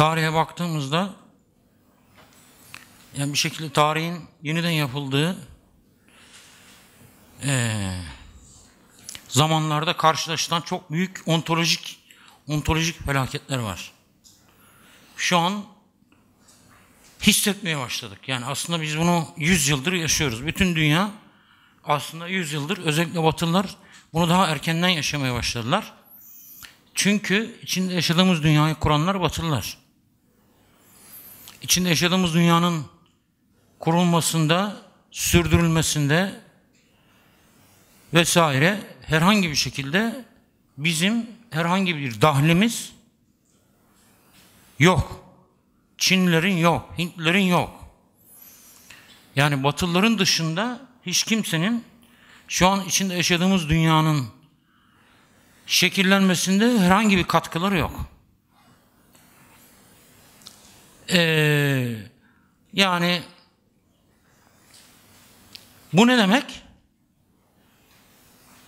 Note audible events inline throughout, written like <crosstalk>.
Tarihe baktığımızda yani bir şekilde tarihin yeniden yapıldığı e, zamanlarda karşılaşılan çok büyük ontolojik ontolojik felaketler var. Şu an hissetmeye başladık. Yani aslında biz bunu 100 yıldır yaşıyoruz. Bütün dünya aslında 100 yıldır özellikle Batılılar bunu daha erkenden yaşamaya başladılar. Çünkü içinde yaşadığımız dünyayı kuranlar Batılılar içinde yaşadığımız dünyanın kurulmasında, sürdürülmesinde vesaire herhangi bir şekilde bizim herhangi bir dahlimiz yok. Çinlerin yok, Hintlerin yok. Yani Batılıların dışında hiç kimsenin şu an içinde yaşadığımız dünyanın şekillenmesinde herhangi bir katkıları yok. Ee, yani bu ne demek?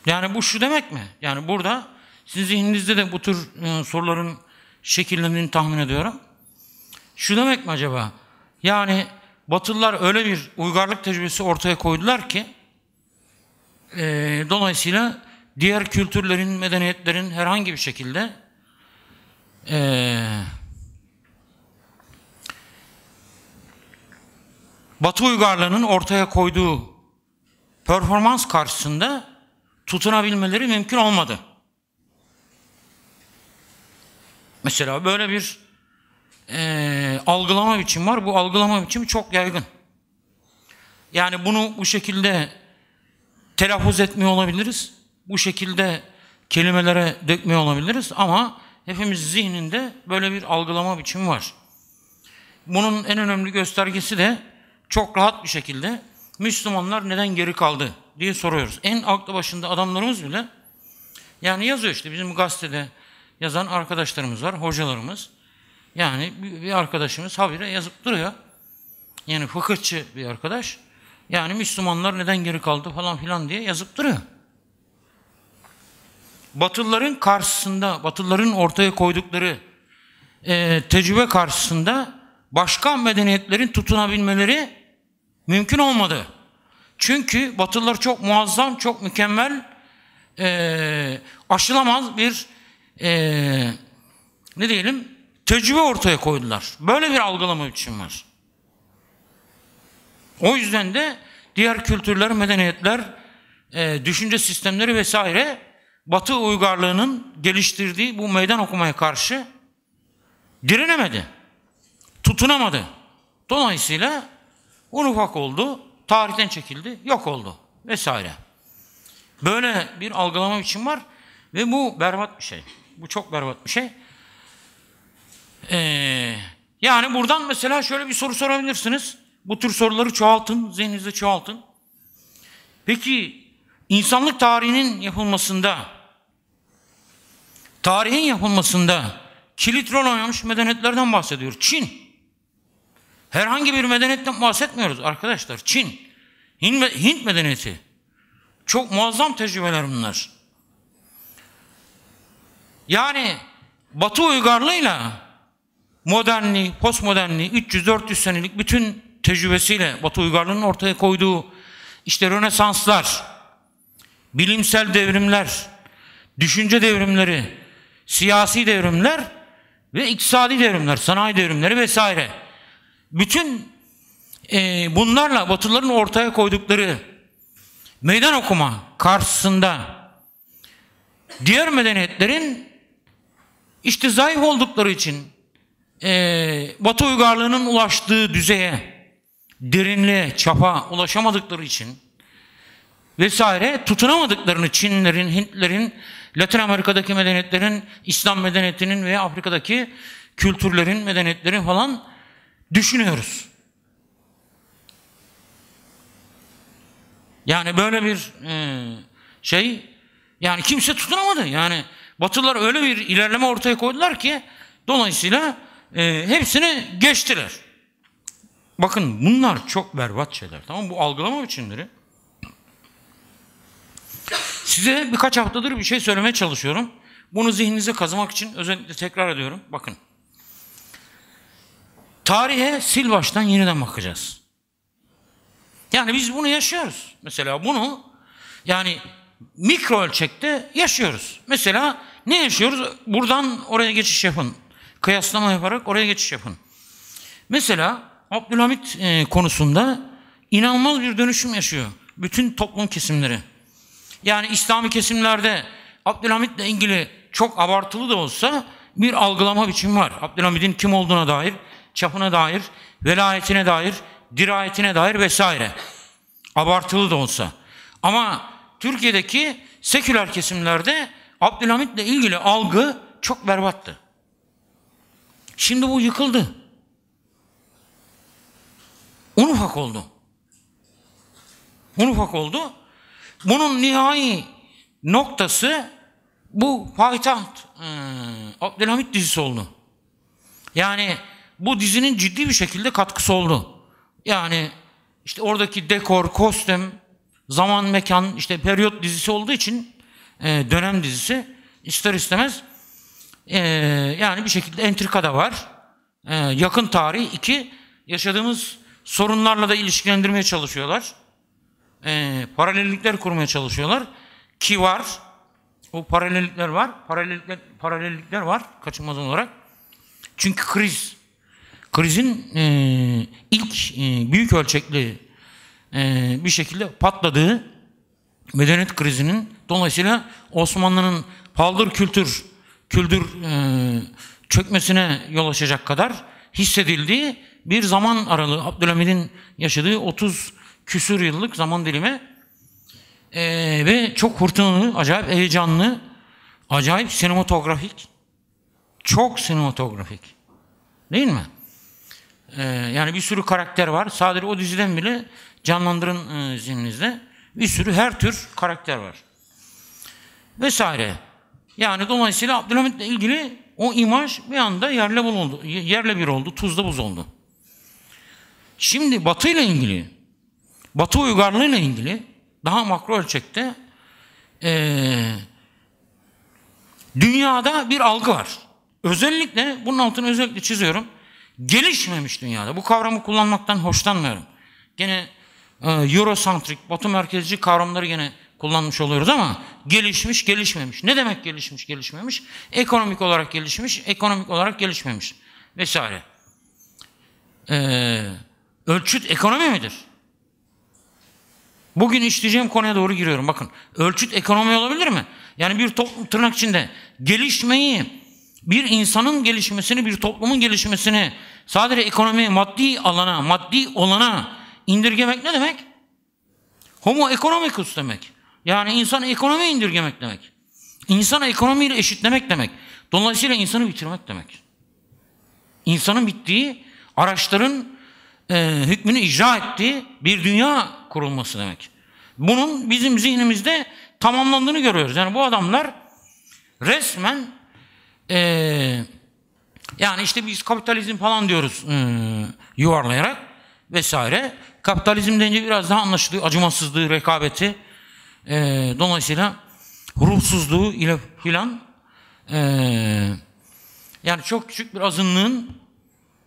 Yani bu şu demek mi? Yani burada sizin zihninizde de bu tür e, soruların şekillendiğini tahmin ediyorum. Şu demek mi acaba? Yani Batılılar öyle bir uygarlık tecrübesi ortaya koydular ki e, dolayısıyla diğer kültürlerin, medeniyetlerin herhangi bir şekilde e, Batı uygarlığının ortaya koyduğu performans karşısında tutunabilmeleri mümkün olmadı. Mesela böyle bir e, algılama biçim var. Bu algılama biçimi çok yaygın. Yani bunu bu şekilde telaffuz etmiyor olabiliriz. Bu şekilde kelimelere dökmüyor olabiliriz ama hepimiz zihninde böyle bir algılama biçimi var. Bunun en önemli göstergesi de çok rahat bir şekilde Müslümanlar neden geri kaldı diye soruyoruz. En aklı başında adamlarımız bile yani yazıyor işte bizim gazetede yazan arkadaşlarımız var, hocalarımız. Yani bir arkadaşımız habire yazıp duruyor. Yani fıkıhçı bir arkadaş. Yani Müslümanlar neden geri kaldı falan filan diye yazıp duruyor. Batılların karşısında, Batılların ortaya koydukları e, tecrübe karşısında başka medeniyetlerin tutunabilmeleri Mümkün olmadı. Çünkü Batılılar çok muazzam, çok mükemmel, e, aşılamaz bir e, ne diyelim tecrübe ortaya koydular. Böyle bir algılama için var. O yüzden de diğer kültürler, medeniyetler, e, düşünce sistemleri vesaire Batı uygarlığının geliştirdiği bu meydan okumaya karşı direnemedi, tutunamadı. Dolayısıyla Un ufak oldu, tarihten çekildi, yok oldu vesaire. Böyle bir algılama biçim var ve bu berbat bir şey. Bu çok berbat bir şey. Ee, yani buradan mesela şöyle bir soru sorabilirsiniz. Bu tür soruları çoğaltın, zihninizde çoğaltın. Peki insanlık tarihinin yapılmasında, tarihin yapılmasında kilit rol oynamış medeniyetlerden bahsediyor. Çin. Herhangi bir medeniyetten bahsetmiyoruz arkadaşlar. Çin, Hint medeniyeti. Çok muazzam tecrübeler bunlar. Yani Batı uygarlığıyla modernliği, postmodernliği, 300-400 senelik bütün tecrübesiyle Batı uygarlığının ortaya koyduğu işte Rönesanslar, bilimsel devrimler, düşünce devrimleri, siyasi devrimler ve iktisadi devrimler, sanayi devrimleri vesaire bütün e, bunlarla Batıların ortaya koydukları meydan okuma karşısında diğer medeniyetlerin işte zayıf oldukları için e, Batı uygarlığının ulaştığı düzeye, derinliğe, çapa ulaşamadıkları için vesaire tutunamadıklarını Çinlerin, Hintlerin, Latin Amerika'daki medeniyetlerin, İslam medeniyetinin ve Afrika'daki kültürlerin, medeniyetlerin falan düşünüyoruz. Yani böyle bir e, şey yani kimse tutunamadı. Yani Batılılar öyle bir ilerleme ortaya koydular ki dolayısıyla e, hepsini geçtiler. Bakın bunlar çok berbat şeyler. Tamam Bu algılama biçimleri. Size birkaç haftadır bir şey söylemeye çalışıyorum. Bunu zihninize kazımak için özellikle tekrar ediyorum. Bakın. Tarihe sil baştan yeniden bakacağız. Yani biz bunu yaşıyoruz. Mesela bunu yani mikro ölçekte yaşıyoruz. Mesela ne yaşıyoruz? Buradan oraya geçiş yapın. Kıyaslama yaparak oraya geçiş yapın. Mesela Abdülhamit e, konusunda inanılmaz bir dönüşüm yaşıyor. Bütün toplum kesimleri. Yani İslami kesimlerde Abdülhamit'le ilgili çok abartılı da olsa bir algılama biçimi var. Abdülhamid'in kim olduğuna dair çapına dair, velayetine dair, dirayetine dair vesaire. Abartılı da olsa. Ama Türkiye'deki seküler kesimlerde Abdülhamit'le ilgili algı çok berbattı. Şimdi bu yıkıldı. Un ufak oldu. Un ufak oldu. Bunun nihai noktası bu payitaht e, Abdülhamit dizisi oldu. Yani bu dizinin ciddi bir şekilde katkısı oldu. Yani işte oradaki dekor, kostüm, zaman, mekan, işte periyot dizisi olduğu için e, dönem dizisi ister istemez e, yani bir şekilde entrika da var. E, yakın tarih. iki yaşadığımız sorunlarla da ilişkilendirmeye çalışıyorlar. E, paralellikler kurmaya çalışıyorlar. Ki var. O paralellikler var. Paralellikler, paralellikler var kaçınmaz olarak. Çünkü kriz krizin e, ilk e, büyük ölçekli e, bir şekilde patladığı medeniyet krizinin dolayısıyla Osmanlı'nın paldır kültür küldür e, çökmesine yol açacak kadar hissedildiği bir zaman aralığı Abdülhamid'in yaşadığı 30 küsür yıllık zaman dilimi e, ve çok hırtınalı, acayip heyecanlı, acayip sinematografik, çok sinematografik değil mi? Ee, yani bir sürü karakter var. Sadece o diziden bile canlandırın e, zihninizde. Bir sürü her tür karakter var. Vesaire. Yani dolayısıyla Abdülhamit ile ilgili o imaj bir anda yerle, bul oldu, yerle bir oldu, tuzda buz oldu. Şimdi Batı ile ilgili, Batı uygarlığı ile ilgili daha makro ölçekte ee, dünyada bir algı var. Özellikle, bunun altını özellikle çiziyorum Gelişmemiş dünyada. Bu kavramı kullanmaktan hoşlanmıyorum. Gene e, Eurocentrik, batı merkezci kavramları gene kullanmış oluyoruz ama gelişmiş, gelişmemiş. Ne demek gelişmiş, gelişmemiş? Ekonomik olarak gelişmiş, ekonomik olarak gelişmemiş vesaire. Ee, ölçüt ekonomi midir? Bugün işleyeceğim konuya doğru giriyorum. Bakın ölçüt ekonomi olabilir mi? Yani bir toplum tırnak içinde gelişmeyi bir insanın gelişmesini, bir toplumun gelişmesini sadece ekonomi, maddi alana, maddi olana indirgemek ne demek? Homo economicus demek. Yani insanı ekonomiye indirgemek demek. İnsanı ekonomiyle eşitlemek demek. Dolayısıyla insanı bitirmek demek. İnsanın bittiği, araçların e, hükmünü icra ettiği bir dünya kurulması demek. Bunun bizim zihnimizde tamamlandığını görüyoruz. Yani bu adamlar resmen ee, yani işte biz kapitalizm falan diyoruz ee, yuvarlayarak vesaire. Kapitalizm deyince biraz daha anlaşılıyor. Acımasızlığı, rekabeti. Ee, dolayısıyla ruhsuzluğu ile filan ee, yani çok küçük bir azınlığın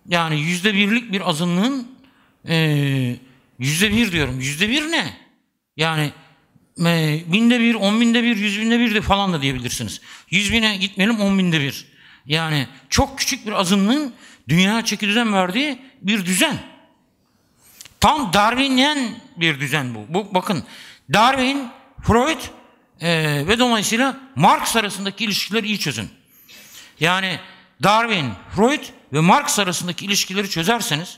yani yüzde birlik bir azınlığın e, yüzde bir diyorum. Yüzde bir ne? Yani ee, binde bir, on binde bir, yüz binde bir de falan da diyebilirsiniz. Yüz bine gitmeyelim on binde bir. Yani çok küçük bir azınlığın dünya çekirden verdiği bir düzen. Tam Darwin'yen bir düzen bu. bu bakın Darwin, Freud e, ve dolayısıyla Marx arasındaki ilişkileri iyi çözün. Yani Darwin, Freud ve Marx arasındaki ilişkileri çözerseniz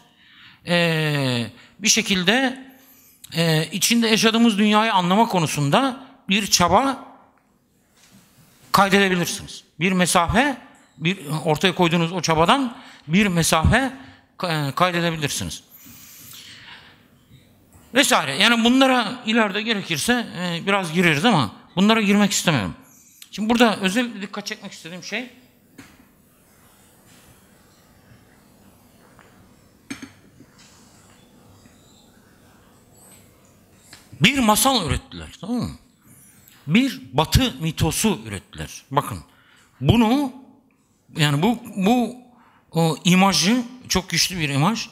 e, bir şekilde e, içinde yaşadığımız dünyayı anlama konusunda bir çaba kaydedebilirsiniz. Bir mesafe, bir ortaya koyduğunuz o çabadan bir mesafe e, kaydedebilirsiniz. Vesaire. Yani bunlara ileride gerekirse e, biraz gireriz ama bunlara girmek istemiyorum. Şimdi burada özel dikkat çekmek istediğim şey Bir masal ürettiler tamam mı? Bir batı mitosu ürettiler. Bakın bunu yani bu bu o imajı çok güçlü bir imaj.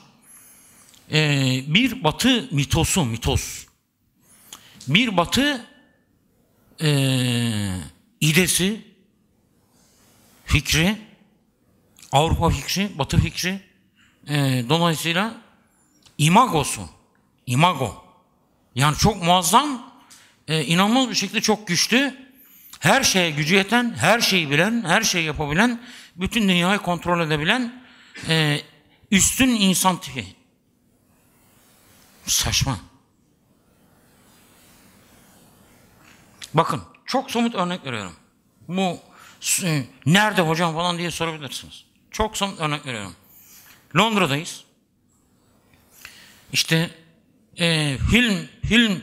Ee, bir batı mitosu mitos. Bir batı e, idesi fikri Avrupa fikri, Batı fikri e, dolayısıyla imagosu, imago yani çok muazzam, e, inanılmaz bir şekilde çok güçlü, her şeye gücü yeten, her şeyi bilen, her şeyi yapabilen, bütün dünyayı kontrol edebilen e, üstün insan tipi. Saçma. Bakın çok somut örnek veriyorum. Bu e, nerede hocam falan diye sorabilirsiniz. Çok somut örnek veriyorum. Londra'dayız. İşte e, hilm, hilm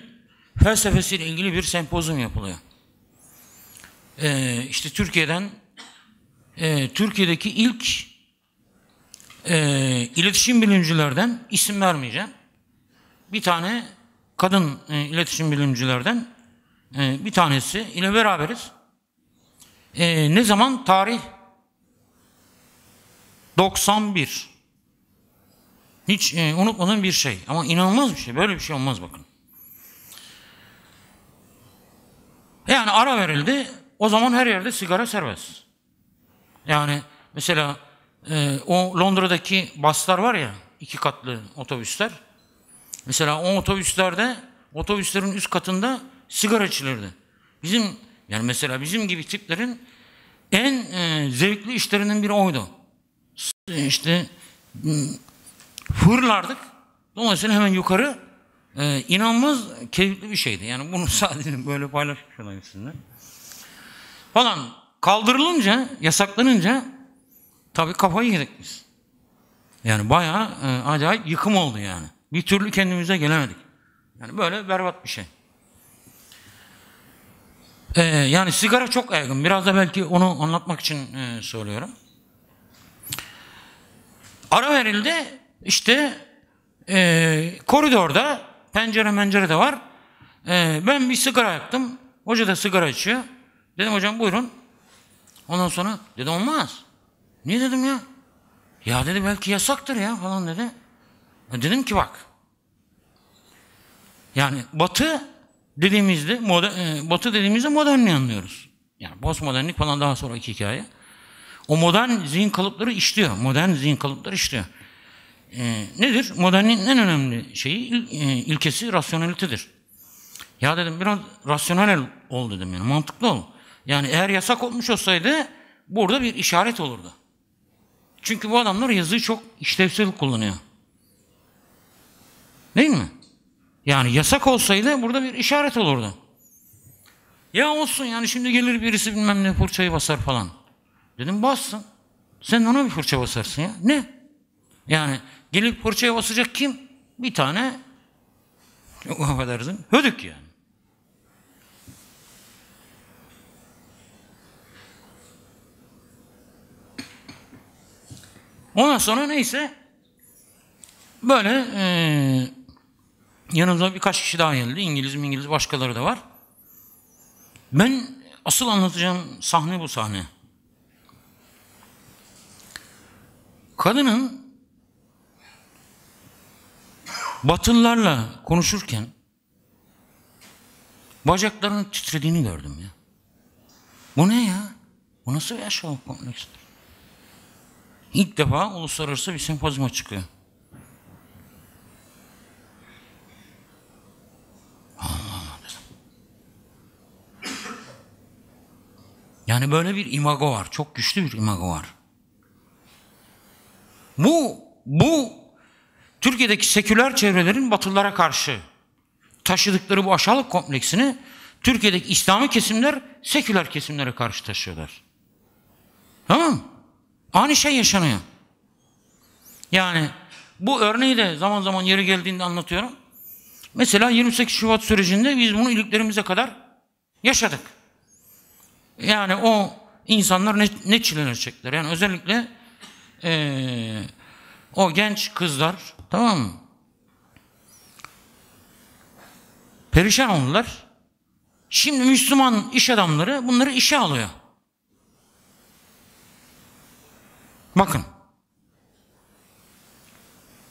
felsefesiyle ilgili bir sempozum yapılıyor. E, işte Türkiye'den e, Türkiye'deki ilk e, iletişim bilimcilerden isim vermeyeceğim. Bir tane kadın e, iletişim bilimcilerden e, bir tanesi ile beraberiz. E, ne zaman? Tarih 91. Hiç e, unutmadığım bir şey. Ama inanılmaz bir şey. Böyle bir şey olmaz bakın. Yani ara verildi. O zaman her yerde sigara serbest. Yani mesela e, o Londra'daki baslar var ya iki katlı otobüsler. Mesela o otobüslerde otobüslerin üst katında sigara içilirdi. Bizim yani mesela bizim gibi tiplerin en e, zevkli işlerinden biri oydu. E, işte fırlardık. Dolayısıyla hemen yukarı e, inanılmaz keyifli bir şeydi. Yani bunu <laughs> sadece böyle paylaşmış olayım sizinle. Falan kaldırılınca, yasaklanınca tabii kafayı yedik biz. Yani bayağı e, acayip yıkım oldu yani. Bir türlü kendimize gelemedik. Yani böyle berbat bir şey. Ee, yani sigara çok yaygın. Biraz da belki onu anlatmak için e, söylüyorum. Ara verildi. İşte e, koridorda pencere mencere de var. E, ben bir sigara yaktım. Hoca da sigara içiyor. Dedim hocam buyurun. Ondan sonra dedi olmaz. Niye dedim ya? Ya dedi belki yasaktır ya falan dedi. E, dedim ki bak. Yani batı dediğimizde moder, e, batı dediğimizde modernliği anlıyoruz. Yani postmodernlik falan daha sonraki hikaye. O modern zihin kalıpları işliyor. Modern zihin kalıpları işliyor. Ee, nedir? Modernin en önemli şeyi, e, ilkesi rasyonelitedir. Ya dedim biraz rasyonel ol dedim yani mantıklı ol. Yani eğer yasak olmuş olsaydı burada bir işaret olurdu. Çünkü bu adamlar yazıyı çok işlevsel kullanıyor. Değil mi? Yani yasak olsaydı burada bir işaret olurdu. Ya olsun yani şimdi gelir birisi bilmem ne fırçayı basar falan. Dedim bassın. Sen ona bir fırça basarsın ya. Ne? Yani Gelip fırçaya basacak kim? Bir tane <laughs> o affedersin. Hödük yani. Ondan sonra neyse böyle e, yanımda birkaç kişi daha geldi. İngiliz İngiliz başkaları da var. Ben asıl anlatacağım sahne bu sahne. Kadının Batınlarla konuşurken bacaklarının titrediğini gördüm ya. Bu ne ya? Bu nasıl bir aşağılık kompleksidir? İlk defa uluslararası bir sempozma çıkıyor. Allah Allah dedim. Yani böyle bir imago var. Çok güçlü bir imago var. Bu, bu Türkiye'deki seküler çevrelerin Batılılara karşı taşıdıkları bu aşağılık kompleksini Türkiye'deki İslami kesimler seküler kesimlere karşı taşıyorlar. Tamam Aynı şey yaşanıyor. Yani bu örneği de zaman zaman yeri geldiğinde anlatıyorum. Mesela 28 Şubat sürecinde biz bunu iliklerimize kadar yaşadık. Yani o insanlar ne, ne çileler çektiler. Yani özellikle ee, o genç kızlar Tamam mı? Perişan oldular. Şimdi Müslüman iş adamları bunları işe alıyor. Bakın.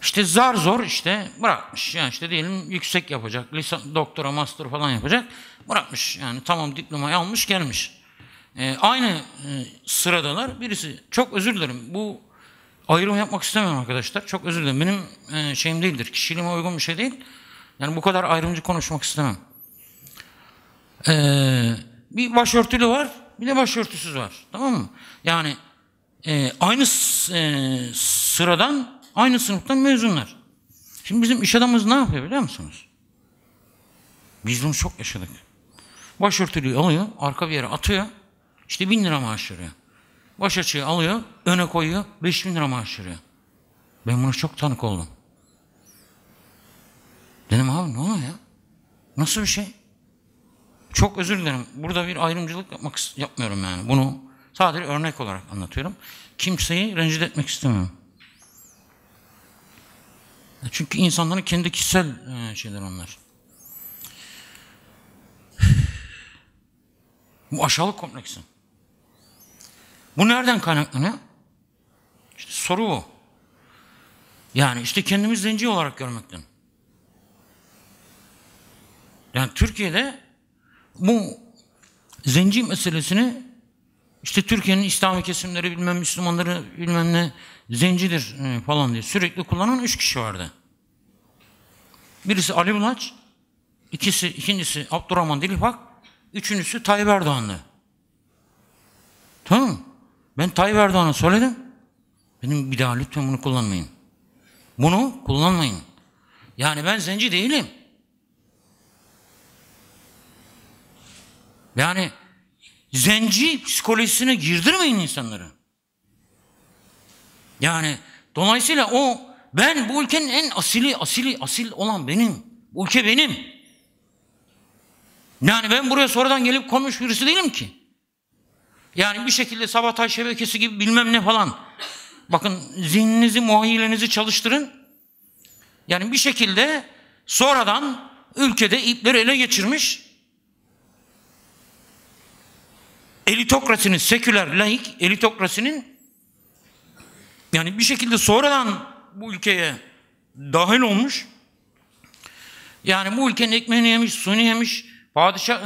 İşte zar zor işte bırakmış. Yani işte diyelim yüksek yapacak, lisan, doktora, master falan yapacak. Bırakmış yani tamam diplomayı almış gelmiş. E, aynı e, sıradalar birisi çok özür dilerim bu ayrım yapmak istemiyorum arkadaşlar. Çok özür dilerim. Benim e, şeyim değildir. Kişiliğime uygun bir şey değil. Yani bu kadar ayrımcı konuşmak istemem. Ee, bir başörtülü var, bir de başörtüsüz var. Tamam mı? Yani e, aynı e, sıradan, aynı sınıftan mezunlar. Şimdi bizim iş adamımız ne yapıyor biliyor musunuz? Biz bunu çok yaşadık. Başörtülüyü alıyor, arka bir yere atıyor. İşte bin lira maaş veriyor. Baş açığı alıyor, öne koyuyor, 5 bin lira maaş veriyor. Ben buna çok tanık oldum. Dedim abi ne oluyor ya? Nasıl bir şey? Çok özür dilerim. Burada bir ayrımcılık yapmak yapmıyorum yani. Bunu sadece örnek olarak anlatıyorum. Kimseyi rencide etmek istemiyorum. E çünkü insanların kendi kişisel e, şeyler onlar. Bu aşağılık kompleksi. Bu nereden kaynaklanıyor? İşte soru bu. Yani işte kendimiz zenci olarak görmekten. Yani Türkiye'de bu zenci meselesini işte Türkiye'nin İslami kesimleri bilmem Müslümanları bilmem ne zencidir e, falan diye sürekli kullanan üç kişi vardı. Birisi Ali Bulaç, ikisi, ikincisi Abdurrahman Dilipak, üçüncüsü Tayyip Erdoğan'dı. Tamam mı? Ben Tayyip Erdoğan'a söyledim. Benim bir daha lütfen bunu kullanmayın. Bunu kullanmayın. Yani ben zenci değilim. Yani zenci psikolojisine girdirmeyin insanları. Yani dolayısıyla o ben bu ülkenin en asili, asili, asil olan benim. Bu ülke benim. Yani ben buraya sonradan gelip konmuş birisi değilim ki. Yani bir şekilde sabotaj şebekesi gibi bilmem ne falan. Bakın zihninizi, muhayyilenizi çalıştırın. Yani bir şekilde sonradan ülkede ipleri ele geçirmiş elitokrasinin, seküler, laik elitokrasinin yani bir şekilde sonradan bu ülkeye dahil olmuş yani bu ülkenin ekmeğini yemiş, suni yemiş, Padişah, e,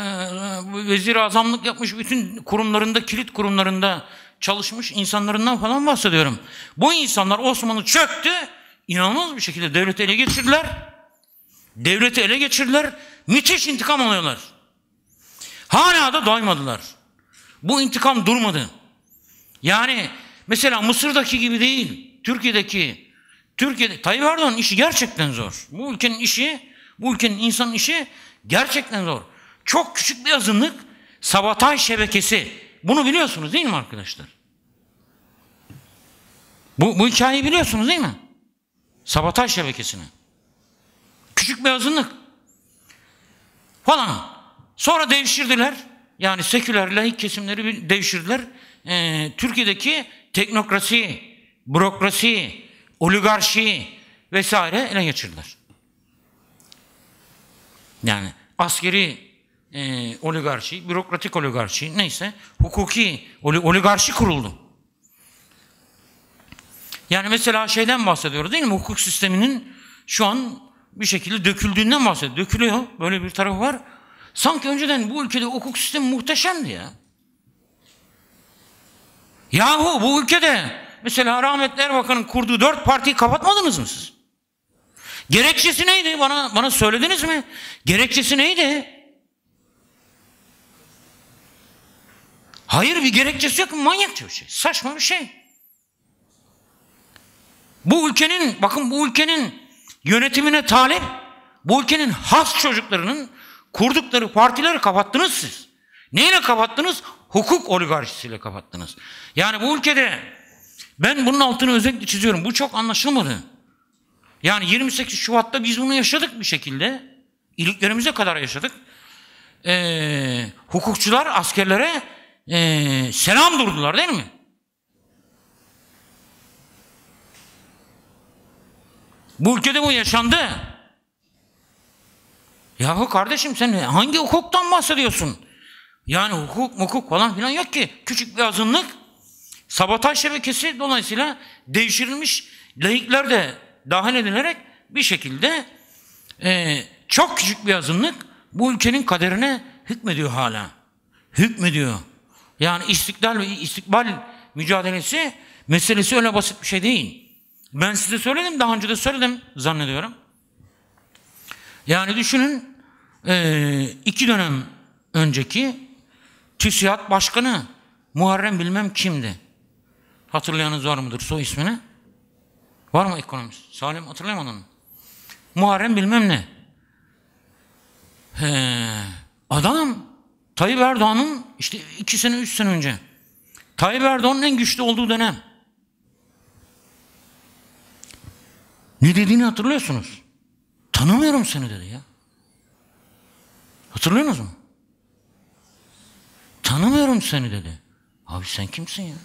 e, vezir azamlık yapmış, bütün kurumlarında, kilit kurumlarında çalışmış insanlarından falan bahsediyorum. Bu insanlar Osmanlı çöktü, inanılmaz bir şekilde devleti ele geçirdiler. Devleti ele geçirdiler, müthiş intikam alıyorlar. Hala da doymadılar. Bu intikam durmadı. Yani mesela Mısır'daki gibi değil, Türkiye'deki, Türkiye'de Tayyip Erdoğan'ın işi gerçekten zor. Bu ülkenin işi, bu ülkenin insan işi gerçekten zor. Çok küçük bir azınlık sabotaj şebekesi. Bunu biliyorsunuz değil mi arkadaşlar? Bu, bu hikayeyi biliyorsunuz değil mi? Sabotaj şebekesini. Küçük bir azınlık. Falan. Sonra devşirdiler. Yani seküler, laik kesimleri devşirdiler. Ee, Türkiye'deki teknokrasi, bürokrasi, oligarşi vesaire ele geçirdiler. Yani askeri e, oligarşi, bürokratik oligarşi neyse hukuki oligarşi kuruldu. Yani mesela şeyden bahsediyoruz değil mi? Hukuk sisteminin şu an bir şekilde döküldüğünden bahsediyor. Dökülüyor. Böyle bir tarafı var. Sanki önceden bu ülkede hukuk sistemi muhteşemdi ya. Yahu bu ülkede mesela rahmetli Erbakan'ın kurduğu dört partiyi kapatmadınız mı siz? Gerekçesi neydi? Bana bana söylediniz mi? Gerekçesi neydi? Hayır bir gerekçesi yok. manyak bir şey. Saçma bir şey. Bu ülkenin, bakın bu ülkenin yönetimine talep, bu ülkenin has çocuklarının kurdukları partileri kapattınız siz. Neyle kapattınız? Hukuk oligarşisiyle kapattınız. Yani bu ülkede ben bunun altını özellikle çiziyorum. Bu çok anlaşılmadı. Yani 28 Şubat'ta biz bunu yaşadık bir şekilde. İliklerimize kadar yaşadık. Ee, hukukçular askerlere e, selam durdular değil mi? Bu ülkede bu yaşandı. Yahu kardeşim sen hangi hukuktan bahsediyorsun? Yani hukuk hukuk falan filan yok ki. Küçük bir azınlık sabotaj şebekesi dolayısıyla değiştirilmiş laikler de dahil edilerek bir şekilde e, çok küçük bir azınlık bu ülkenin kaderine hükmediyor hala. Hükmediyor. Yani istiklal ve istikbal mücadelesi meselesi öyle basit bir şey değil. Ben size söyledim, daha önce de söyledim zannediyorum. Yani düşünün e, iki dönem önceki TÜSİAD Başkanı Muharrem bilmem kimdi. Hatırlayanız var mıdır soy ismini? Var mı ekonomist? Salim hatırlayamadın mı? Muharrem bilmem ne. He, adam Tayyip Erdoğan'ın işte iki sene, üç sene önce. Tayyip Erdoğan'ın en güçlü olduğu dönem. Ne dediğini hatırlıyorsunuz. Tanımıyorum seni dedi ya. Hatırlıyor musun? Tanımıyorum seni dedi. Abi sen kimsin ya?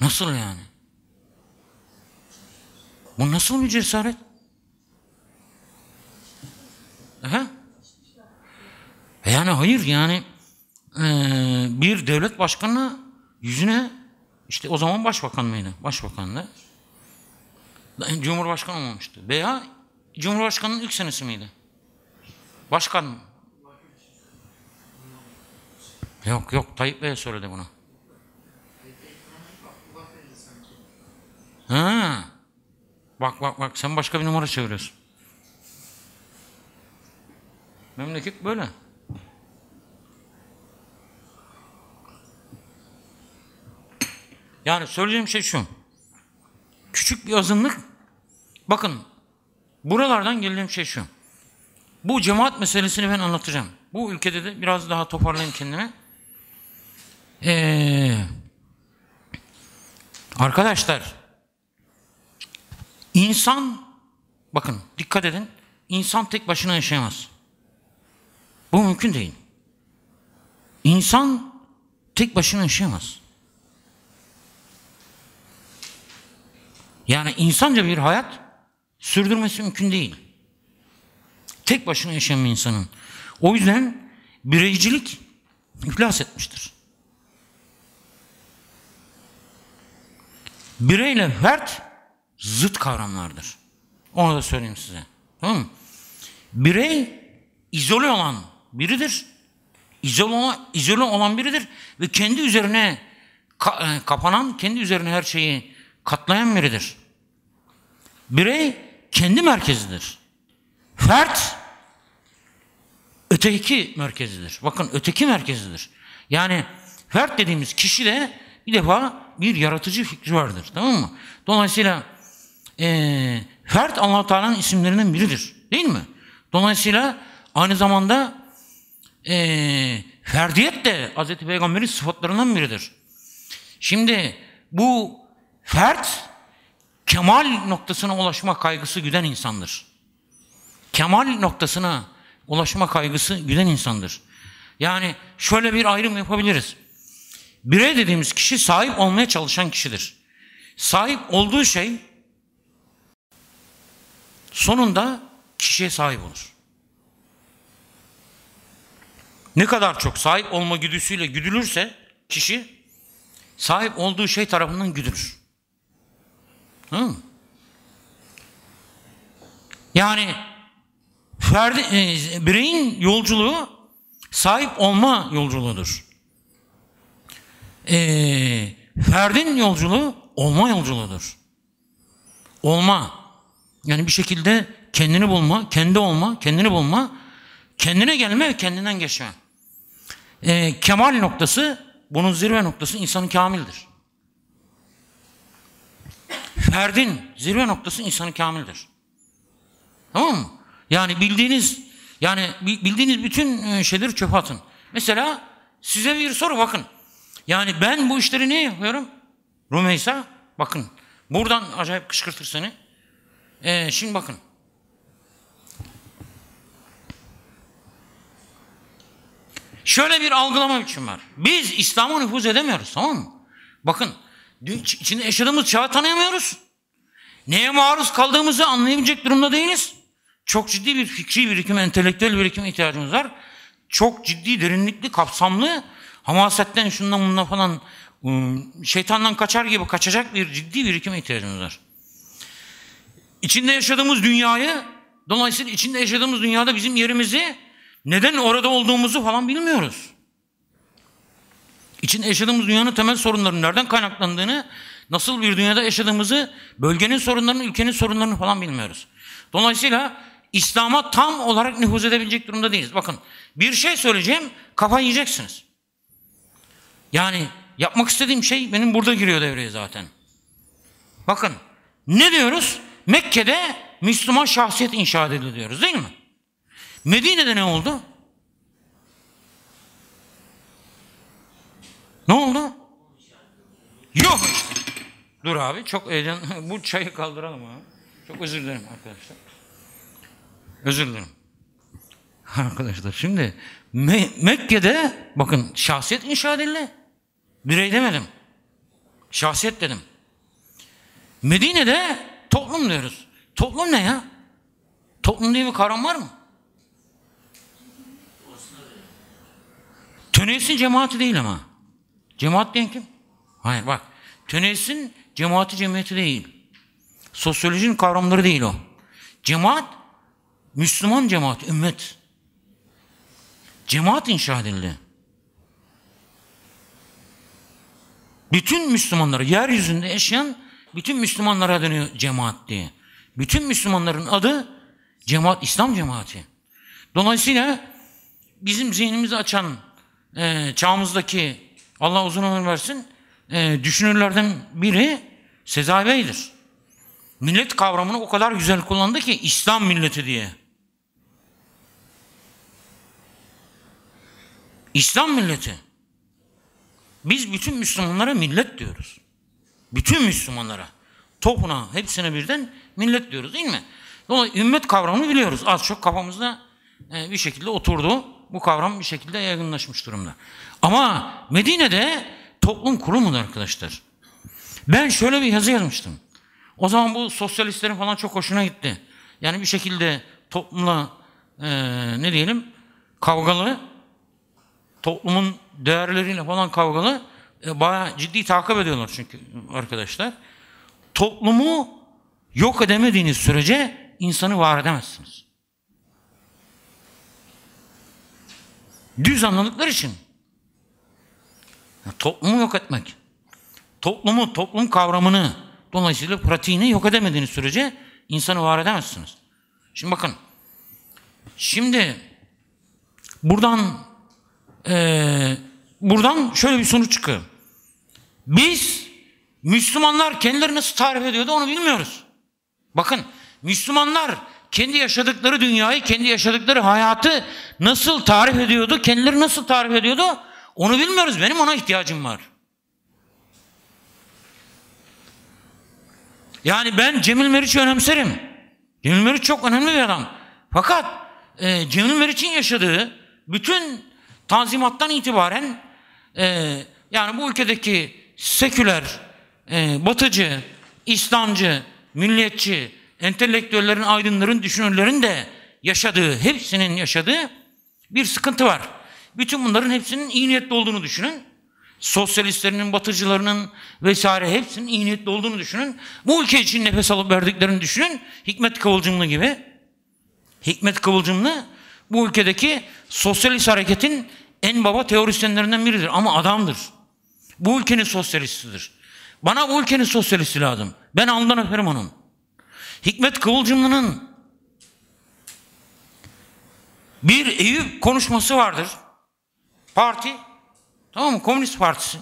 Nasıl yani? Bu nasıl bir cesaret? Efendim? E yani hayır yani e, bir devlet başkanı yüzüne işte o zaman başbakan mıydı? Başbakandı. Cumhurbaşkanı olmamıştı. Veya Cumhurbaşkanı'nın ilk senesi miydi? Başkan mı? Yok yok Tayyip Bey söyledi bunu. Ha. Bak bak bak sen başka bir numara çeviriyorsun. Memleket böyle. Yani söyleyeceğim şey şu. Küçük bir azınlık. Bakın buralardan geldiğim şey şu. Bu cemaat meselesini ben anlatacağım. Bu ülkede de biraz daha toparlayayım kendimi. Ee, arkadaşlar insan bakın dikkat edin insan tek başına yaşayamaz. Bu mümkün değil. İnsan tek başına yaşayamaz. Yani insanca bir hayat sürdürmesi mümkün değil. Tek başına yaşayan bir insanın. O yüzden bireycilik iflas etmiştir. Bireyle fert zıt kavramlardır. Onu da söyleyeyim size. Tamam mı? Birey izole olan biridir. İzole olan, izole olan biridir ve kendi üzerine ka, e, kapanan, kendi üzerine her şeyi katlayan biridir. Birey kendi merkezidir. Fert öteki merkezidir. Bakın öteki merkezidir. Yani fert dediğimiz kişi de bir defa bir yaratıcı fikri vardır. Tamam mı? Dolayısıyla e, fert allah Teala'nın isimlerinden biridir. Değil mi? Dolayısıyla aynı zamanda e, ferdiyet de Hz. Peygamber'in sıfatlarından biridir. Şimdi bu Fert kemal noktasına ulaşma kaygısı güden insandır. Kemal noktasına ulaşma kaygısı güden insandır. Yani şöyle bir ayrım yapabiliriz. Birey dediğimiz kişi sahip olmaya çalışan kişidir. Sahip olduğu şey sonunda kişiye sahip olur. Ne kadar çok sahip olma güdüsüyle güdülürse kişi sahip olduğu şey tarafından güdülür. Hı? Yani ferdi, e, bireyin yolculuğu sahip olma yolculuğudur. E, ferdin yolculuğu olma yolculuğudur. Olma. Yani bir şekilde kendini bulma, kendi olma, kendini bulma, kendine gelme ve kendinden geçme. E, kemal noktası, bunun zirve noktası insanın kamildir. Ferdin zirve noktası insanı kamildir. Tamam mı? Yani bildiğiniz yani bildiğiniz bütün e, şeyleri çöpe atın. Mesela size bir soru bakın. Yani ben bu işleri niye yapıyorum? Rumeysa bakın. Buradan acayip kışkırtır seni. Ee, şimdi bakın. Şöyle bir algılama biçim var. Biz İslam'ı nüfuz edemiyoruz tamam mı? Bakın İçinde yaşadığımız çağı tanıyamıyoruz. Neye maruz kaldığımızı anlayabilecek durumda değiliz. Çok ciddi bir fikri birikim, entelektüel birikim ihtiyacımız var. Çok ciddi, derinlikli, kapsamlı, hamasetten şundan bundan falan um, şeytandan kaçar gibi kaçacak bir ciddi birikim ihtiyacımız var. İçinde yaşadığımız dünyayı, dolayısıyla içinde yaşadığımız dünyada bizim yerimizi, neden orada olduğumuzu falan bilmiyoruz. İçinde yaşadığımız dünyanın temel sorunlarının nereden kaynaklandığını, nasıl bir dünyada yaşadığımızı, bölgenin sorunlarını, ülkenin sorunlarını falan bilmiyoruz. Dolayısıyla İslam'a tam olarak nüfuz edebilecek durumda değiliz. Bakın bir şey söyleyeceğim, kafa yiyeceksiniz. Yani yapmak istediğim şey benim burada giriyor devreye zaten. Bakın ne diyoruz? Mekke'de Müslüman şahsiyet inşa edildi diyoruz değil mi? Medine'de ne oldu? Ne oldu? Yok. Dur abi çok heyecan. <laughs> Bu çayı kaldıralım abi. Çok özür dilerim arkadaşlar. Özür dilerim. <laughs> Arkadaşlar şimdi Me Mekke'de bakın şahsiyet inşa edildi. Birey demedim. Şahsiyet dedim. Medine'de toplum diyoruz. Toplum ne ya? Toplum diye bir kavram var mı? Tüneysin cemaati değil ama. Cemaat diyen kim? Hayır bak. Tüneysin cemaati cemiyeti değil. Sosyolojinin kavramları değil o. Cemaat, Müslüman cemaat, ümmet. Cemaat inşa edildi. Bütün Müslümanlara, yeryüzünde yaşayan bütün Müslümanlara dönüyor cemaat diye. Bütün Müslümanların adı cemaat, İslam cemaati. Dolayısıyla bizim zihnimizi açan e, çağımızdaki Allah uzun ömür versin. E, düşünürlerden biri Sezai Bey'dir. Millet kavramını o kadar güzel kullandı ki İslam milleti diye. İslam milleti. Biz bütün Müslümanlara millet diyoruz. Bütün Müslümanlara. Topuna, hepsine birden millet diyoruz değil mi? Dolayısıyla ümmet kavramını biliyoruz. Az çok kafamızda e, bir şekilde oturdu. Bu kavram bir şekilde yaygınlaşmış durumda. Ama Medine'de toplum kurulmadı arkadaşlar. Ben şöyle bir yazı yazmıştım. O zaman bu sosyalistlerin falan çok hoşuna gitti. Yani bir şekilde toplumla e, ne diyelim kavgalı, toplumun değerleriyle falan kavgalı e, bayağı ciddi takip ediyorlar çünkü arkadaşlar. Toplumu yok edemediğiniz sürece insanı var edemezsiniz. Düz anladıkları için Toplumu yok etmek. Toplumu, toplum kavramını dolayısıyla pratiğini yok edemediğiniz sürece insanı var edemezsiniz. Şimdi bakın. Şimdi buradan e, buradan şöyle bir sonuç çıkıyor. Biz Müslümanlar kendilerini nasıl tarif ediyordu onu bilmiyoruz. Bakın Müslümanlar kendi yaşadıkları dünyayı, kendi yaşadıkları hayatı nasıl tarif ediyordu, kendileri nasıl tarif ediyordu onu bilmiyoruz. Benim ona ihtiyacım var. Yani ben Cemil Meriç'i önemserim. Cemil Meriç çok önemli bir adam. Fakat e, Cemil Meriç'in yaşadığı bütün tanzimattan itibaren e, yani bu ülkedeki seküler, e, batıcı, İslamcı, milliyetçi, entelektüellerin, aydınların, düşünürlerin de yaşadığı, hepsinin yaşadığı bir sıkıntı var. Bütün bunların hepsinin iyi niyetli olduğunu düşünün. Sosyalistlerinin, batıcılarının vesaire hepsinin iyi niyetli olduğunu düşünün. Bu ülke için nefes alıp verdiklerini düşünün. Hikmet Kıvılcımlı gibi. Hikmet Kıvılcımlı bu ülkedeki sosyalist hareketin en baba teorisyenlerinden biridir ama adamdır. Bu ülkenin sosyalistidir. Bana bu ülkenin sosyalisti lazım. Ben alnından öperim onun. Hikmet Kıvılcımlı'nın bir Eyüp konuşması vardır. Parti. Tamam mı? Komünist Partisi.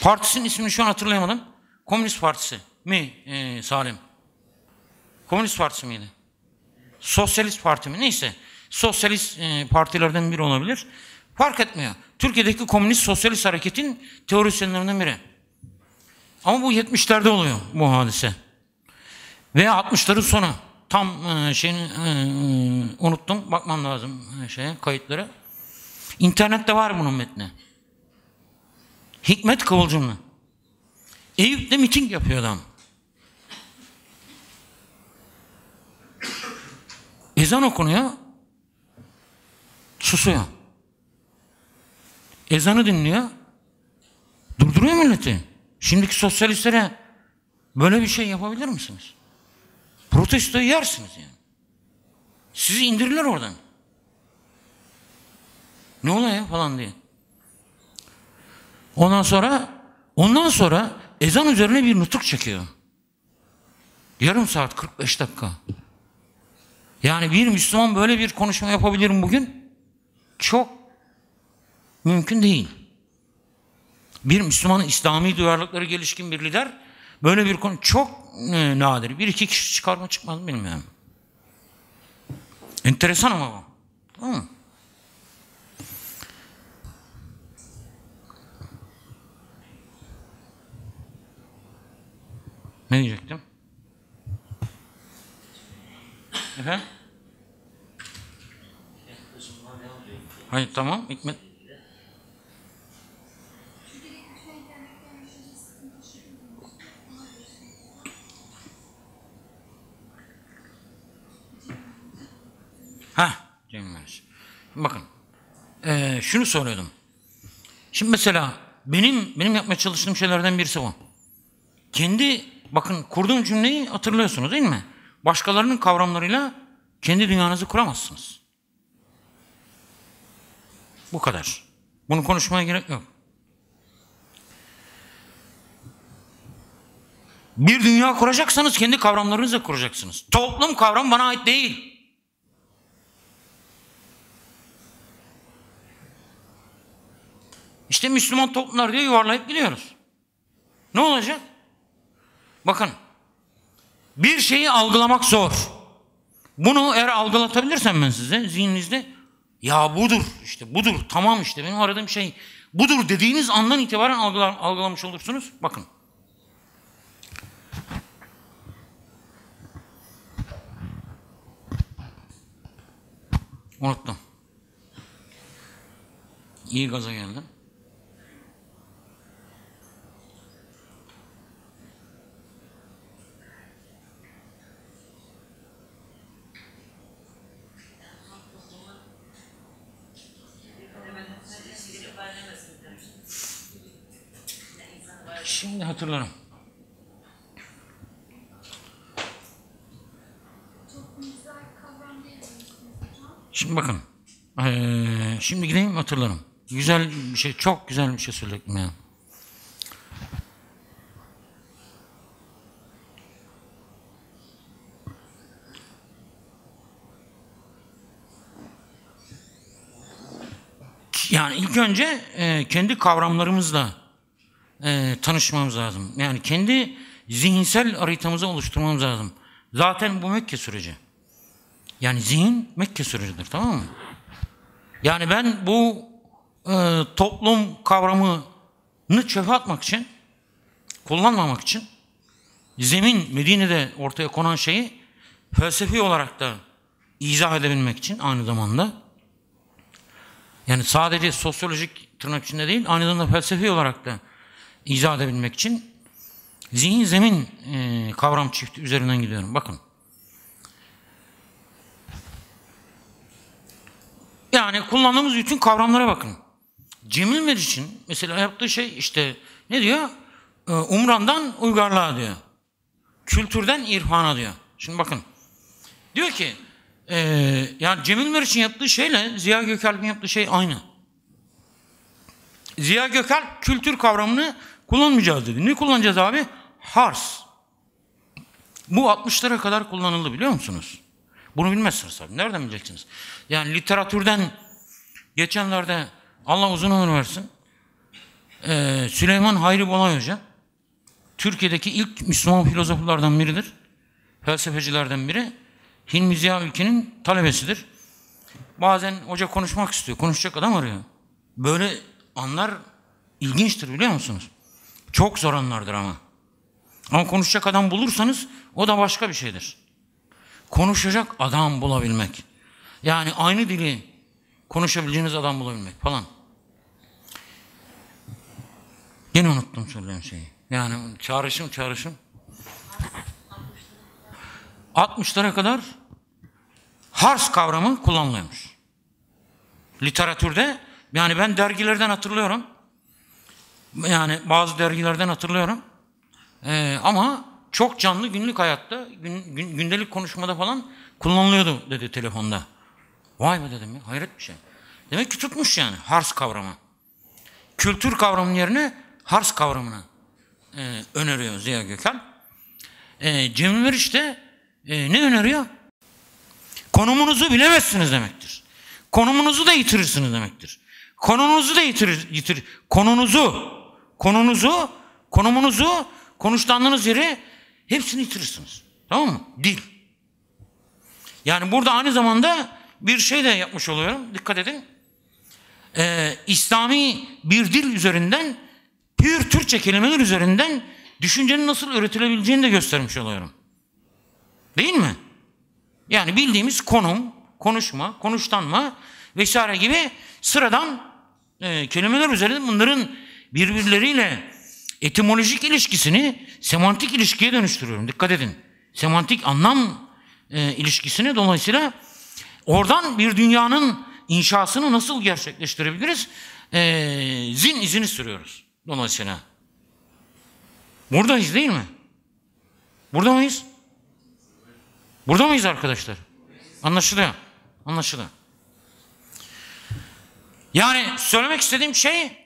Partisinin ismini şu an hatırlayamadım. Komünist Partisi mi ee, Salim? Komünist Partisi miydi? Sosyalist Parti mi? Neyse. Sosyalist e, partilerden biri olabilir. Fark etmiyor. Türkiye'deki komünist sosyalist hareketin teorisyenlerinden biri. Ama bu 70'lerde oluyor bu hadise. Veya 60'ların sonu tam e, şeyini e, e, unuttum. Bakmam lazım e, şeye, kayıtlara. İnternette var bunun metni. Hikmet Kıvılcımlı. Eyüp'te miting yapıyor adam. Ezan okunuyor. Susuyor. Ezanı dinliyor. Durduruyor milleti. Şimdiki sosyalistlere böyle bir şey yapabilir misiniz? Protestoyu yersiniz yani. Sizi indirirler oradan. Ne oluyor falan diye. Ondan sonra ondan sonra ezan üzerine bir nutuk çekiyor. Yarım saat 45 dakika. Yani bir Müslüman böyle bir konuşma yapabilir mi bugün? Çok mümkün değil. Bir Müslümanın İslami duyarlılıkları gelişkin bir lider böyle bir konu çok e, nadir. Bir iki kişi çıkar mı çıkmaz mı bilmiyorum. Enteresan ama bu. Ne diyecektim? Efendim? Hayır tamam. Hikmet Ha, Cem Meriç. Bakın, ee, şunu soruyordum. Şimdi mesela benim benim yapmaya çalıştığım şeylerden birisi bu. Kendi, bakın kurduğum cümleyi hatırlıyorsunuz değil mi? Başkalarının kavramlarıyla kendi dünyanızı kuramazsınız. Bu kadar. Bunu konuşmaya gerek yok. Bir dünya kuracaksanız kendi kavramlarınızla kuracaksınız. Toplum kavram bana ait değil. İşte Müslüman toplumlar diye yuvarlayıp gidiyoruz. Ne olacak? Bakın. Bir şeyi algılamak zor. Bunu eğer algılatabilirsem ben size zihninizde ya budur işte budur tamam işte benim aradığım şey budur dediğiniz andan itibaren algılar, algılamış olursunuz. Bakın. Unuttum. İyi gaza geldim. Şimdi hatırlarım. Şimdi bakın. Ee, şimdi gideyim hatırlarım. Güzel bir şey, çok güzel bir şey söyledim ya. Yani ilk önce e, kendi kavramlarımızla e, tanışmamız lazım. Yani kendi zihinsel haritamızı oluşturmamız lazım. Zaten bu Mekke süreci. Yani zihin Mekke sürecidir tamam mı? Yani ben bu e, toplum kavramını çöpe atmak için, kullanmamak için zemin Medine'de ortaya konan şeyi felsefi olarak da izah edebilmek için aynı zamanda yani sadece sosyolojik tırnak içinde değil, aynı zamanda felsefi olarak da izah edebilmek için zihin zemin e, kavram çifti üzerinden gidiyorum. Bakın. Yani kullandığımız bütün kavramlara bakın. Cemil Meriç'in mesela yaptığı şey işte ne diyor? E, umrandan uygarlığa diyor. Kültürden irfana diyor. Şimdi bakın. Diyor ki e, yani Cemil Meriç'in yaptığı şeyle Ziya Gökalp'in yaptığı şey aynı. Ziya Gökalp kültür kavramını Kullanmayacağız dedi. Ne kullanacağız abi? Hars. Bu 60'lara kadar kullanıldı biliyor musunuz? Bunu bilmezsiniz tabii. Nereden bileceksiniz? Yani literatürden geçenlerde Allah uzun ömür versin. Ee, Süleyman Hayri Bolay Hoca Türkiye'deki ilk Müslüman filozoflardan biridir. Felsefecilerden biri. Hilmi Ziya Ülke'nin talebesidir. Bazen hoca konuşmak istiyor. Konuşacak adam arıyor. Böyle anlar ilginçtir biliyor musunuz? Çok zor anlardır ama. Ama konuşacak adam bulursanız o da başka bir şeydir. Konuşacak adam bulabilmek. Yani aynı dili konuşabileceğiniz adam bulabilmek falan. Yine unuttum söyleyeyim şeyi. Yani çağrışım çağrışım. 60'lara kadar Hars kavramı kullanılıyormuş. Literatürde yani ben dergilerden hatırlıyorum. Yani bazı dergilerden hatırlıyorum. Ee, ama çok canlı günlük hayatta, gün, gün, gündelik konuşmada falan kullanılıyordu dedi telefonda. Vay be dedim ya hayret bir şey. Demek ki tutmuş yani hars kavramı. Kültür kavramının yerine hars kavramını e, öneriyor Ziya Gökhan. E, Cemil Meriç de e, ne öneriyor? Konumunuzu bilemezsiniz demektir. Konumunuzu da yitirirsiniz demektir. Konumunuzu da yitirir, yitir, konunuzu konunuzu, konumunuzu, konuşlandığınız yeri hepsini yitirirsiniz. Tamam mı? Dil. Yani burada aynı zamanda bir şey de yapmış oluyorum. Dikkat edin. Ee, İslami bir dil üzerinden, pür Türkçe kelimeler üzerinden düşüncenin nasıl üretilebileceğini de göstermiş oluyorum. Değil mi? Yani bildiğimiz konum, konuşma, konuşlanma vesaire gibi sıradan e, kelimeler üzerinden bunların birbirleriyle etimolojik ilişkisini semantik ilişkiye dönüştürüyorum. Dikkat edin. Semantik anlam e, ilişkisini dolayısıyla oradan bir dünyanın inşasını nasıl gerçekleştirebiliriz? E, zin izini sürüyoruz dolayısıyla. Buradayız değil mi? Burada mıyız? Burada mıyız arkadaşlar? Anlaşılıyor. Anlaşılıyor. Yani söylemek istediğim şey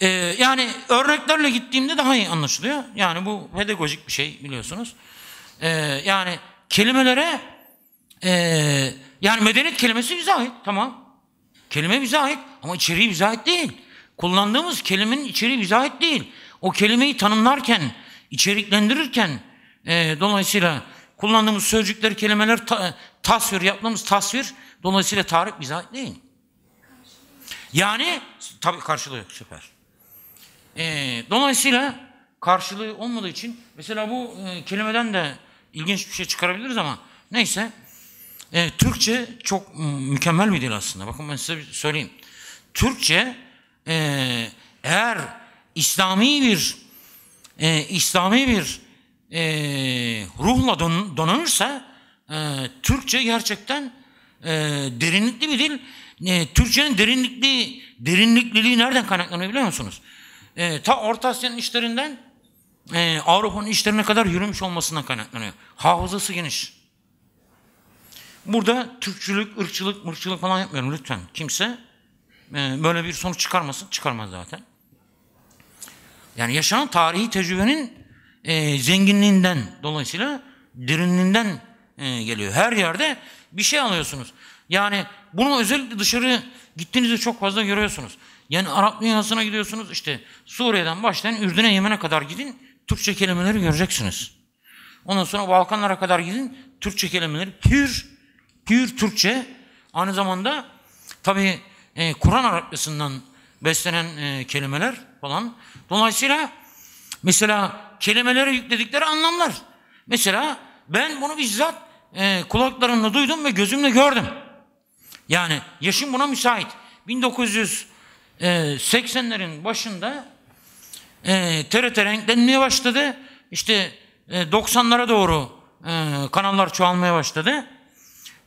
ee, yani örneklerle gittiğimde daha iyi anlaşılıyor. Yani bu pedagojik bir şey biliyorsunuz. Ee, yani kelimelere e, yani medeniyet kelimesi bize ait tamam. Kelime bize ait ama içeriği bize ait değil. Kullandığımız kelimenin içeriği bize ait değil. O kelimeyi tanımlarken, içeriklendirirken e, dolayısıyla kullandığımız sözcükler, kelimeler, ta, tasvir, yaptığımız tasvir dolayısıyla tarif bize ait değil. Yani tabii karşılığı süper. E, dolayısıyla karşılığı olmadığı için mesela bu e, kelimeden de ilginç bir şey çıkarabiliriz ama neyse. E, Türkçe çok e, mükemmel bir dil aslında. Bakın ben size söyleyeyim. Türkçe e, eğer İslami bir e, İslami bir e, ruhla don, donanırsa e, Türkçe gerçekten e, derinlikli bir dil. E, Türkçenin derinlikli derinlikliliği nereden kaynaklanıyor biliyor musunuz? e, ta Orta Asya'nın işlerinden e, Avrupa'nın işlerine kadar yürümüş olmasına kaynaklanıyor. Hafızası geniş. Burada Türkçülük, ırkçılık, mırkçılık falan yapmıyorum lütfen. Kimse e, böyle bir sonuç çıkarmasın, çıkarmaz zaten. Yani yaşanan tarihi tecrübenin e, zenginliğinden dolayısıyla derinliğinden e, geliyor. Her yerde bir şey alıyorsunuz. Yani bunu özellikle dışarı gittiğinizde çok fazla görüyorsunuz. Yani Arap dünyasına gidiyorsunuz işte Suriye'den başlayın Ürdün'e Yemen'e kadar gidin Türkçe kelimeleri göreceksiniz. Ondan sonra Balkanlara kadar gidin Türkçe kelimeleri pür pür Türkçe aynı zamanda tabi e, Kur'an Arapçasından beslenen e, kelimeler falan. Dolayısıyla mesela kelimelere yükledikleri anlamlar. Mesela ben bunu bizzat e, kulaklarımla duydum ve gözümle gördüm. Yani yaşım buna müsait. 1900 e, ee, 80'lerin başında e, TRT renklenmeye başladı. İşte e, 90'lara doğru e, kanallar çoğalmaya başladı.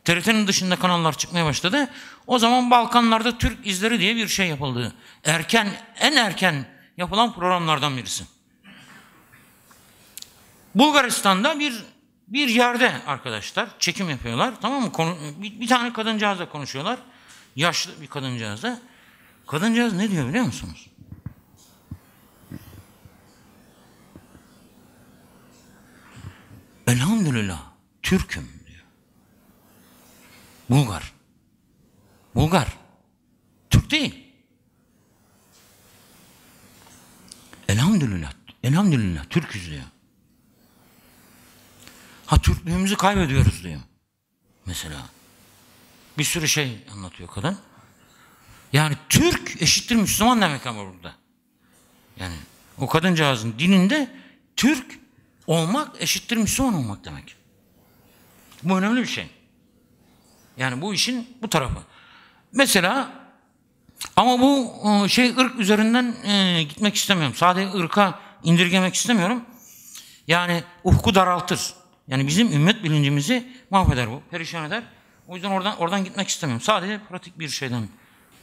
TRT'nin dışında kanallar çıkmaya başladı. O zaman Balkanlarda Türk izleri diye bir şey yapıldı. Erken, en erken yapılan programlardan birisi. Bulgaristan'da bir bir yerde arkadaşlar çekim yapıyorlar. Tamam mı? Konu, bir, bir tane kadıncağızla konuşuyorlar. Yaşlı bir kadıncağızla. Kadıncağız ne diyor biliyor musunuz? Elhamdülillah Türk'üm diyor. Bulgar. Bulgar. Türk değil. Elhamdülillah. Elhamdülillah Türk'üz diyor. Ha Türklüğümüzü kaybediyoruz diyor. Mesela. Bir sürü şey anlatıyor kadın. Yani Türk eşittir Müslüman demek ama burada. Yani o kadıncağızın dininde Türk olmak eşittir Müslüman olmak demek. Bu önemli bir şey. Yani bu işin bu tarafı. Mesela ama bu e, şey ırk üzerinden e, gitmek istemiyorum. Sadece ırka indirgemek istemiyorum. Yani ufku daraltır. Yani bizim ümmet bilincimizi mahveder bu, perişan eder. O yüzden oradan oradan gitmek istemiyorum. Sadece pratik bir şeyden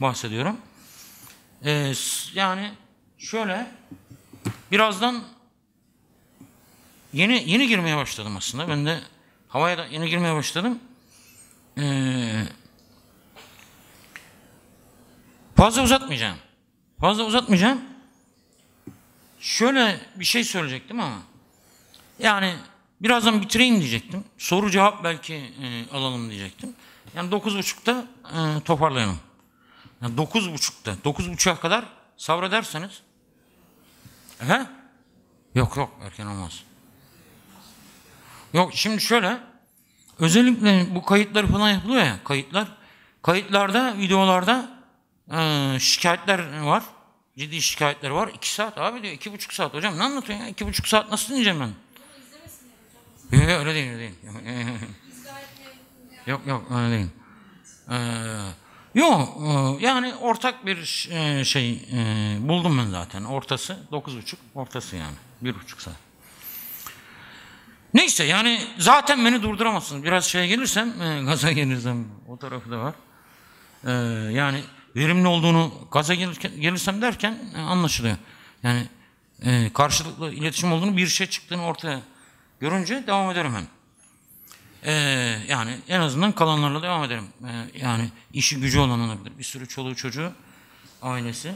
bahsediyorum. Ee, yani şöyle birazdan yeni yeni girmeye başladım aslında. Ben de havaya da yeni girmeye başladım. Ee, fazla uzatmayacağım. Fazla uzatmayacağım. Şöyle bir şey söyleyecektim ama yani birazdan bitireyim diyecektim. Soru cevap belki e, alalım diyecektim. Yani dokuz buçukta e, toparlayalım. Yani dokuz buçukta. Dokuz buçuğa kadar sabrederseniz. He? Yok yok erken olmaz. Yok şimdi şöyle. Özellikle bu kayıtlar falan yapılıyor ya kayıtlar. Kayıtlarda, videolarda e, şikayetler var. Ciddi şikayetler var. İki saat abi diyor. iki buçuk saat hocam. Ne anlatıyorsun ya? İki buçuk saat nasıl dinleyeceğim ben? Yok öyle değil öyle değil. <laughs> yok yok öyle değil. Ee, Yok e, yani ortak bir e, şey e, buldum ben zaten. Ortası dokuz buçuk ortası yani. bir buçuk saat. Neyse yani zaten beni durduramazsınız. Biraz şeye gelirsem, e, gaza gelirsem o tarafı da var. yani verimli olduğunu gaza gelirken, gelirsem derken anlaşılıyor. Yani karşılıklı iletişim olduğunu bir şey çıktığını ortaya görünce devam ederim ben. Ee, yani en azından kalanlarla devam ederim. Ee, yani işi gücü olan olabilir. Bir sürü çoluğu çocuğu, ailesi.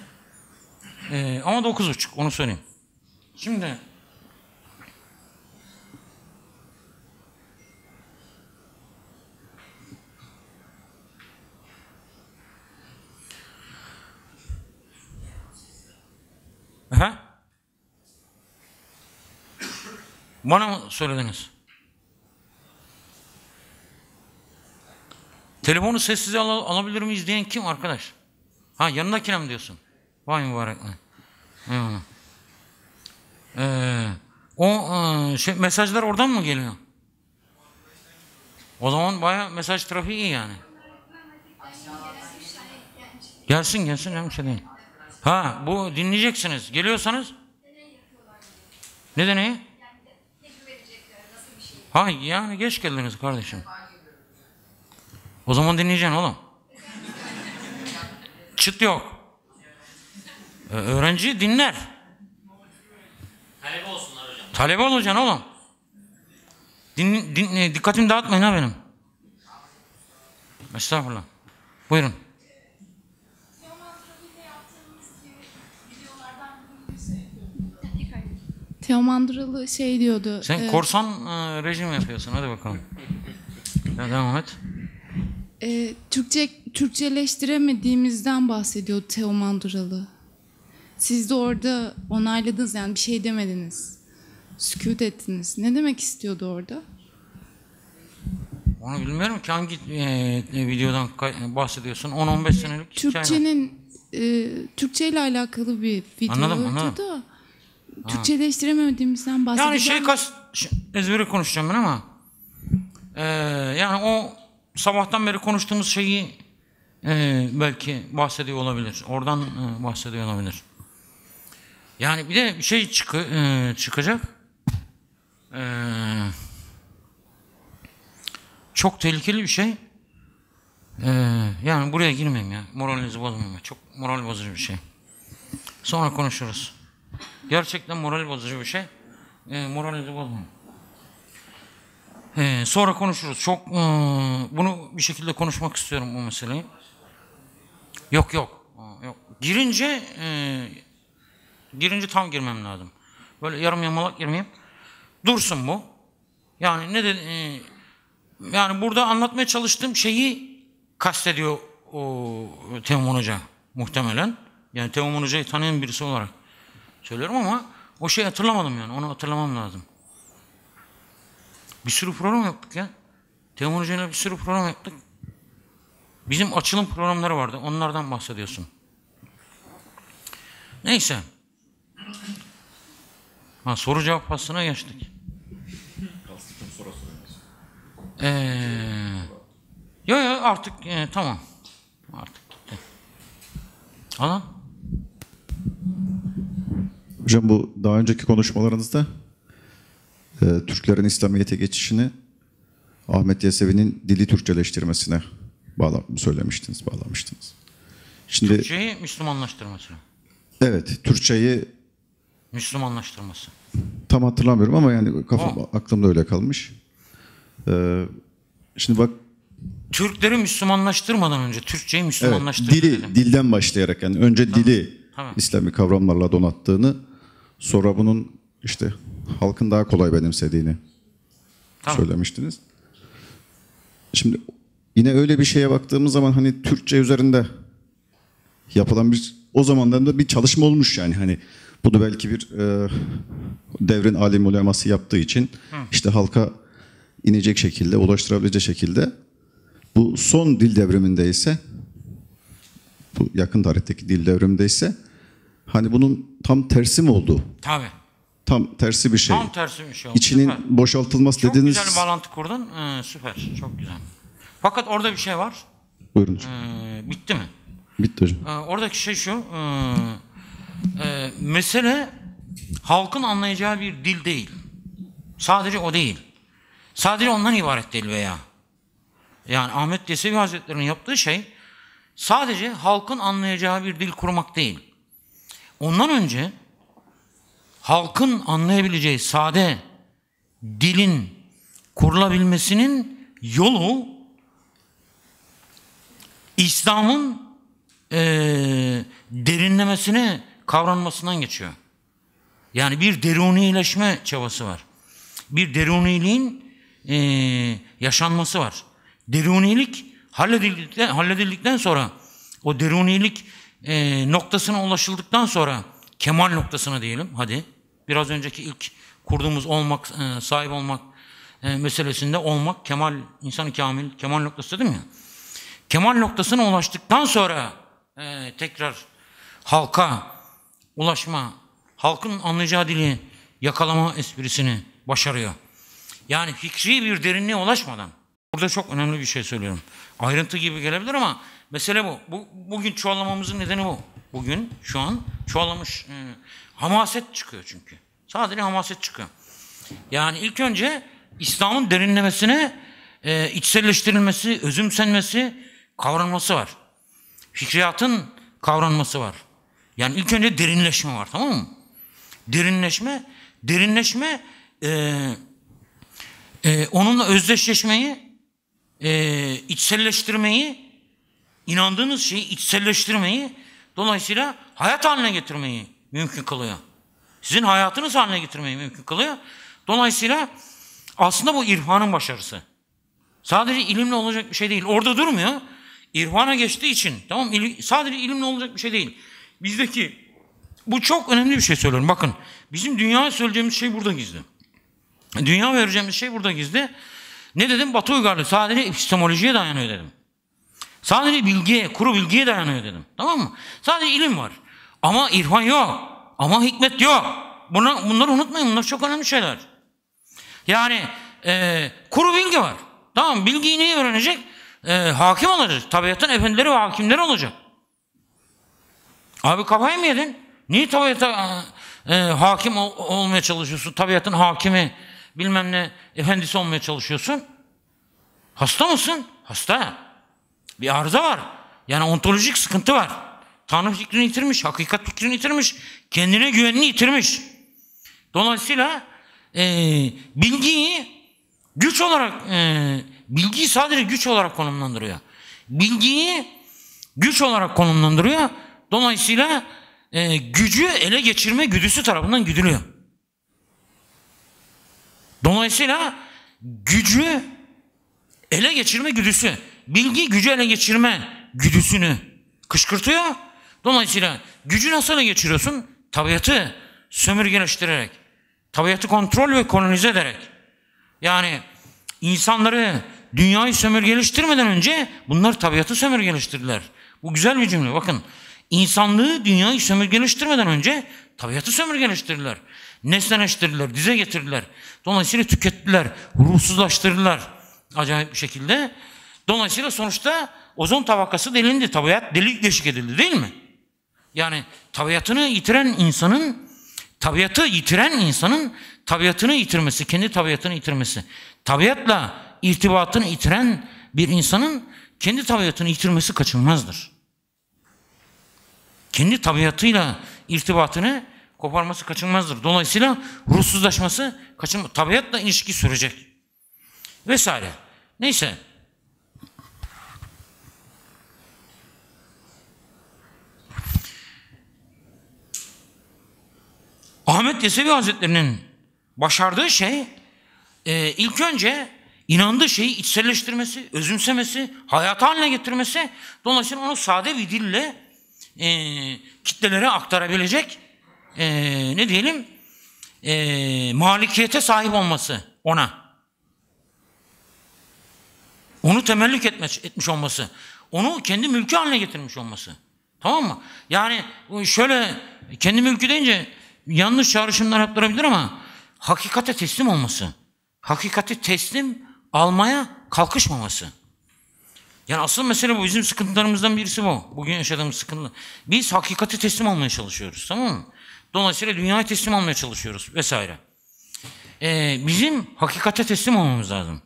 Ee, ama dokuz buçuk onu söyleyeyim. Şimdi Aha. Bana mı söylediniz? Telefonu sessize al alabilir miyiz diyen kim arkadaş? Ha yanındakine mi diyorsun? Vay mübarek. Ee, o e, şey, mesajlar oradan mı geliyor? O zaman baya mesaj trafiği iyi yani. Gelsin gelsin canım şey değil. Ha bu dinleyeceksiniz. Geliyorsanız. Ne deneyi? Şey? Ha yani geç geldiniz kardeşim. O zaman dinleyeceksin oğlum. Çıt yok. Ee, öğrenci dinler. Talebe olsunlar hocam. Talebe olacaksın oğlum. Din, din, e, dikkatimi dağıtmayın ha benim. Estağfurullah. Buyurun. Teomandralı şey diyordu. Sen e, korsan e, rejim yapıyorsun. Hadi bakalım. ya, devam et e, Türkçe Türkçeleştiremediğimizden bahsediyor Teoman Duralı. Siz de orada onayladınız yani bir şey demediniz. Sükut ettiniz. Ne demek istiyordu orada? Onu bilmiyorum ki hangi e, e videodan e, bahsediyorsun? 10-15 senelik Türkçenin e, Türkçe ile alakalı bir video anladım, anladım. da Türkçeleştiremediğimizden bahsediyor. Yani şey kaç ezberi konuşacağım ben ama e, yani o sabahtan beri konuştuğumuz şeyi e, belki bahsediyor olabilir. Oradan e, bahsediyor olabilir. Yani bir de bir şey çıkı, e, çıkacak. E, çok tehlikeli bir şey. E, yani buraya girmeyeyim ya. Moralinizi bozmayayım. Ya. Çok moral bozucu bir şey. Sonra konuşuruz. Gerçekten moral bozucu bir şey. E, moralinizi bozmayın. Ee, sonra konuşuruz. Çok ee, bunu bir şekilde konuşmak istiyorum bu meseleyi. Yok yok. yok. Girince ee, girince tam girmem lazım. Böyle yarım yamalak girmeyeyim. Dursun bu. Yani ne de ee, yani burada anlatmaya çalıştığım şeyi kastediyor o e, Teoman Hoca muhtemelen. Yani Teoman Hoca'yı tanıyan birisi olarak söylüyorum ama o şeyi hatırlamadım yani. Onu hatırlamam lazım. Bir sürü program yaptık ya. Teoman Hoca'yla bir sürü program yaptık. Bizim açılım programları vardı. Onlardan bahsediyorsun. Neyse. Ha, soru cevap faslına geçtik. Ee, yo yo artık e, tamam. Artık gitti. Ana. Hocam bu daha önceki konuşmalarınızda e, Türklerin İslamiyet'e geçişini Ahmet Yesevi'nin dili Türkçeleştirmesine bağla söylemiştiniz, bağlamıştınız. Şimdi, Türkçeyi Müslümanlaştırması. Evet, Türkçeyi Müslümanlaştırması. Tam hatırlamıyorum ama yani kafam, o. aklımda öyle kalmış. Ee, şimdi bak Türkleri Müslümanlaştırmadan önce Türkçeyi Müslümanlaştırdı. Evet, dili dilden başlayarak yani önce tamam, dili tamam. İslami kavramlarla donattığını sonra bunun işte halkın daha kolay benimsediğini tamam. söylemiştiniz. Şimdi yine öyle bir şeye baktığımız zaman hani Türkçe üzerinde yapılan bir o zamandan da bir çalışma olmuş yani hani bu da belki bir e, devrin alim uleması yaptığı için Hı. işte halka inecek şekilde, ulaştırabilecek şekilde bu son dil devriminde ise bu yakın tarihteki dil devriminde ise hani bunun tam tersi mi oldu? Tabii tam tersi bir şey. Tam tersi bir şey oldu. İçinin süper. boşaltılması çok dediniz. Çok güzel bir bağlantı kurdun. Ee, süper. Çok güzel. Fakat orada bir şey var. Buyurun hocam. Ee, bitti mi? Bitti hocam. Ee, oradaki şey şu. E, e, mesele halkın anlayacağı bir dil değil. Sadece o değil. Sadece ondan ibaret değil veya. Yani Ahmet Yesevi Hazretleri'nin yaptığı şey sadece halkın anlayacağı bir dil kurmak değil. Ondan önce halkın anlayabileceği sade dilin kurulabilmesinin yolu İslam'ın e, derinlemesine kavranmasından geçiyor. Yani bir derunileşme çabası var. Bir deruniliğin e, yaşanması var. Derunilik halledildikten, halledildikten sonra o derunilik e, noktasına ulaşıldıktan sonra kemal noktasına diyelim hadi. Biraz önceki ilk kurduğumuz olmak, e, sahip olmak e, meselesinde olmak kemal, insanı kamil, kemal noktası dedim ya. Kemal noktasına ulaştıktan sonra e, tekrar halka ulaşma, halkın anlayacağı dili yakalama esprisini başarıyor. Yani fikri bir derinliğe ulaşmadan. Burada çok önemli bir şey söylüyorum. Ayrıntı gibi gelebilir ama mesele bu. bu bugün çoğallamamızın nedeni bu bugün şu an çoğalamış e, hamaset çıkıyor çünkü. Sadece hamaset çıkıyor. Yani ilk önce İslam'ın derinlemesine e, içselleştirilmesi, özümsenmesi, kavranması var. Fikriyatın kavranması var. Yani ilk önce derinleşme var tamam mı? Derinleşme, derinleşme e, e, onunla özdeşleşmeyi, e, içselleştirmeyi, inandığınız şeyi içselleştirmeyi Dolayısıyla hayat haline getirmeyi mümkün kılıyor. Sizin hayatınız haline getirmeyi mümkün kılıyor. Dolayısıyla aslında bu irfanın başarısı. Sadece ilimle olacak bir şey değil. Orada durmuyor. İrfana geçtiği için tamam il, sadece ilimle olacak bir şey değil. Bizdeki bu çok önemli bir şey söylüyorum. Bakın bizim dünyaya söyleyeceğimiz şey burada gizli. Dünya vereceğimiz şey burada gizli. Ne dedim? Batı uygarlığı sadece epistemolojiye dayanıyor dedim. Sadece bilgiye, kuru bilgiye dayanıyor dedim. Tamam mı? Sadece ilim var. Ama irfan yok. Ama hikmet yok. Bunlar, bunları unutmayın. Bunlar çok önemli şeyler. Yani e, kuru bilgi var. Tamam bilgiyi neyi öğrenecek? E, hakim olacak. Tabiatın efendileri ve hakimleri olacak. Abi kafayı mı yedin? Niye tabiata e, hakim ol, olmaya çalışıyorsun? Tabiatın hakimi bilmem ne efendisi olmaya çalışıyorsun? Hasta mısın? Hasta. Bir arıza var. Yani ontolojik sıkıntı var. Tanrı fikrini yitirmiş, hakikat fikrini yitirmiş, kendine güvenini yitirmiş. Dolayısıyla e, bilgiyi güç olarak, e, bilgiyi sadece güç olarak konumlandırıyor. Bilgiyi güç olarak konumlandırıyor. Dolayısıyla e, gücü ele geçirme güdüsü tarafından güdülüyor. Dolayısıyla gücü ele geçirme güdüsü bilgi gücü ele geçirme güdüsünü kışkırtıyor. Dolayısıyla gücü nasıl ele geçiriyorsun? Tabiatı sömürgeleştirerek, tabiatı kontrol ve kolonize ederek. Yani insanları dünyayı sömürgeleştirmeden önce bunlar tabiatı sömürgeleştirdiler. Bu güzel bir cümle bakın. İnsanlığı dünyayı sömürgeleştirmeden önce tabiatı sömürgeleştirdiler. Nesneleştirdiler, dize getirdiler. Dolayısıyla tükettiler, ruhsuzlaştırdılar. Acayip bir şekilde. Dolayısıyla sonuçta ozon tabakası delindi. Tabiat delik deşik edildi değil mi? Yani tabiatını yitiren insanın, tabiatı yitiren insanın tabiatını yitirmesi, kendi tabiatını yitirmesi. Tabiatla irtibatını yitiren bir insanın kendi tabiatını yitirmesi kaçınılmazdır. Kendi tabiatıyla irtibatını koparması kaçınılmazdır. Dolayısıyla ruhsuzlaşması kaçınılmaz. Tabiatla ilişki sürecek. Vesaire. Neyse. Ahmet Yesevi Hazretleri'nin başardığı şey e, ilk önce inandığı şeyi içselleştirmesi, özümsemesi, hayata haline getirmesi. Dolayısıyla onu sade bir dille e, kitlelere aktarabilecek e, ne diyelim e, malikiyete sahip olması ona. Onu temellik etmiş, etmiş olması. Onu kendi mülkü haline getirmiş olması. Tamam mı? Yani şöyle kendi mülkü deyince yanlış çağrışımlar yaptırabilir ama hakikate teslim olması. Hakikati teslim almaya kalkışmaması. Yani asıl mesele bu. Bizim sıkıntılarımızdan birisi bu. Bugün yaşadığımız sıkıntı. Biz hakikati teslim almaya çalışıyoruz. Tamam mı? Dolayısıyla dünyayı teslim almaya çalışıyoruz vesaire. Ee, bizim hakikate teslim olmamız lazım.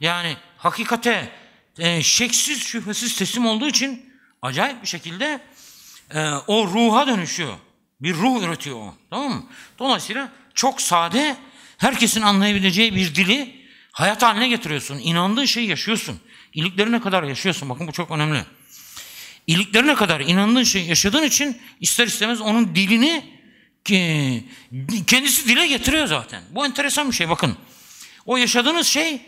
Yani hakikate e, şeksiz şüphesiz teslim olduğu için acayip bir şekilde e, o ruha dönüşüyor. Bir ruh üretiyor o. Tamam mı? Dolayısıyla çok sade, herkesin anlayabileceği bir dili hayat haline getiriyorsun. İnandığın şeyi yaşıyorsun. İliklerine kadar yaşıyorsun. Bakın bu çok önemli. İliklerine kadar inandığın şeyi yaşadığın için ister istemez onun dilini kendisi dile getiriyor zaten. Bu enteresan bir şey bakın. O yaşadığınız şey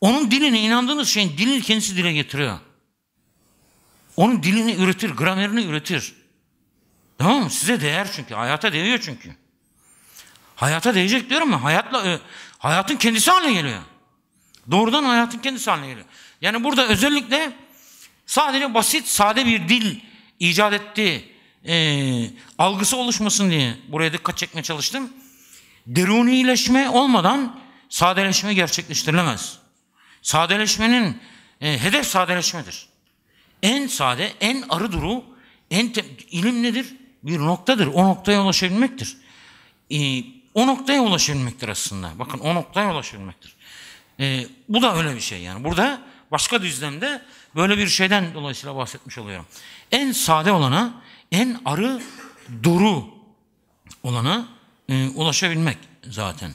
onun diline inandığınız şeyin dilini kendisi dile getiriyor. Onun dilini üretir, gramerini üretir. Tamam mı? Size değer çünkü. Hayata değiyor çünkü. Hayata değecek diyorum ya. Hayatla, e, hayatın kendisi haline geliyor. Doğrudan hayatın kendisi haline geliyor. Yani burada özellikle sadece basit, sade bir dil icat etti. E, algısı oluşmasın diye buraya dikkat çekmeye çalıştım. Derunileşme olmadan sadeleşme gerçekleştirilemez. Sadeleşmenin e, hedef sadeleşmedir. En sade, en arı duru, en te- ilim nedir? bir noktadır. O noktaya ulaşabilmektir. Ee, o noktaya ulaşabilmektir aslında. Bakın o noktaya ulaşabilmektir. Ee, bu da öyle bir şey yani. Burada başka düzlemde böyle bir şeyden dolayısıyla bahsetmiş oluyorum. En sade olana, en arı duru olana e, ulaşabilmek zaten.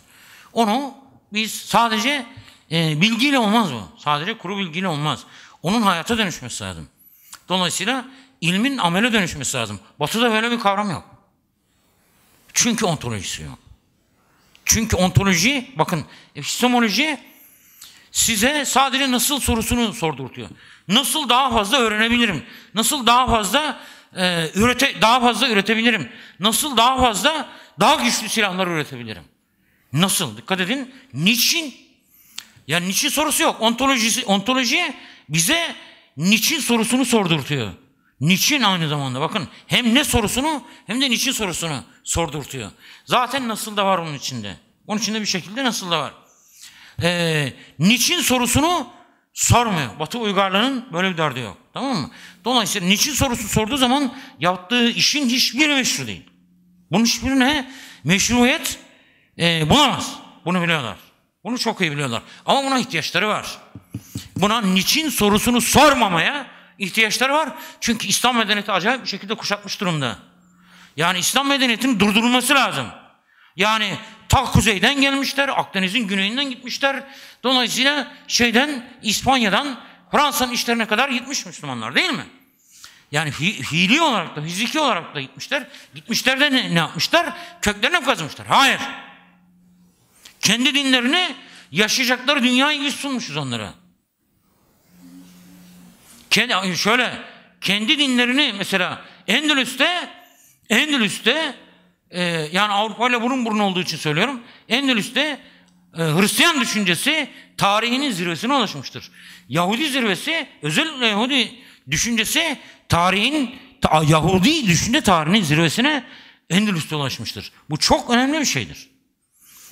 Onu biz sadece e, bilgiyle olmaz bu. Sadece kuru bilgiyle olmaz. Onun hayata dönüşmesi lazım. Dolayısıyla ilmin amele dönüşmesi lazım. Batı'da böyle bir kavram yok. Çünkü ontolojisi yok. Çünkü ontoloji, bakın epistemoloji size sadece nasıl sorusunu sordurtuyor. Nasıl daha fazla öğrenebilirim? Nasıl daha fazla e, ürete, daha fazla üretebilirim? Nasıl daha fazla daha güçlü silahlar üretebilirim? Nasıl? Dikkat edin. Niçin? Yani niçin sorusu yok. Ontolojisi, ontoloji bize niçin sorusunu sordurtuyor. Niçin aynı zamanda bakın hem ne sorusunu hem de niçin sorusunu sordurtuyor. Zaten nasıl da var onun içinde. Onun içinde bir şekilde nasıl da var. Ee, niçin sorusunu sormuyor. Batı uygarlığının böyle bir derdi yok. Tamam mı? Dolayısıyla niçin sorusu sorduğu zaman yaptığı işin hiçbiri meşru değil. Bunun hiçbirine meşruiyet e, bulamaz. Bunu biliyorlar. Bunu çok iyi biliyorlar. Ama buna ihtiyaçları var. Buna niçin sorusunu sormamaya ihtiyaçları var. Çünkü İslam medeniyeti acayip bir şekilde kuşatmış durumda. Yani İslam medeniyetinin durdurulması lazım. Yani ta kuzeyden gelmişler, Akdeniz'in güneyinden gitmişler. Dolayısıyla şeyden, İspanya'dan Fransa'nın işlerine kadar gitmiş Müslümanlar değil mi? Yani hi hili olarak da, fiziki olarak da gitmişler. Gitmişler de ne, ne yapmışlar? Köklerine kazmışlar. Hayır. Kendi dinlerini yaşayacakları dünyayı yüz sunmuşuz onlara. Kendi, şöyle kendi dinlerini mesela Endülüs'te Endülüs'te e, yani Avrupa ile burun burun olduğu için söylüyorum. Endülüs'te e, Hristiyan düşüncesi tarihinin zirvesine ulaşmıştır. Yahudi zirvesi özellikle Yahudi düşüncesi tarihin ta, Yahudi düşünce tarihinin zirvesine Endülüs'te ulaşmıştır. Bu çok önemli bir şeydir.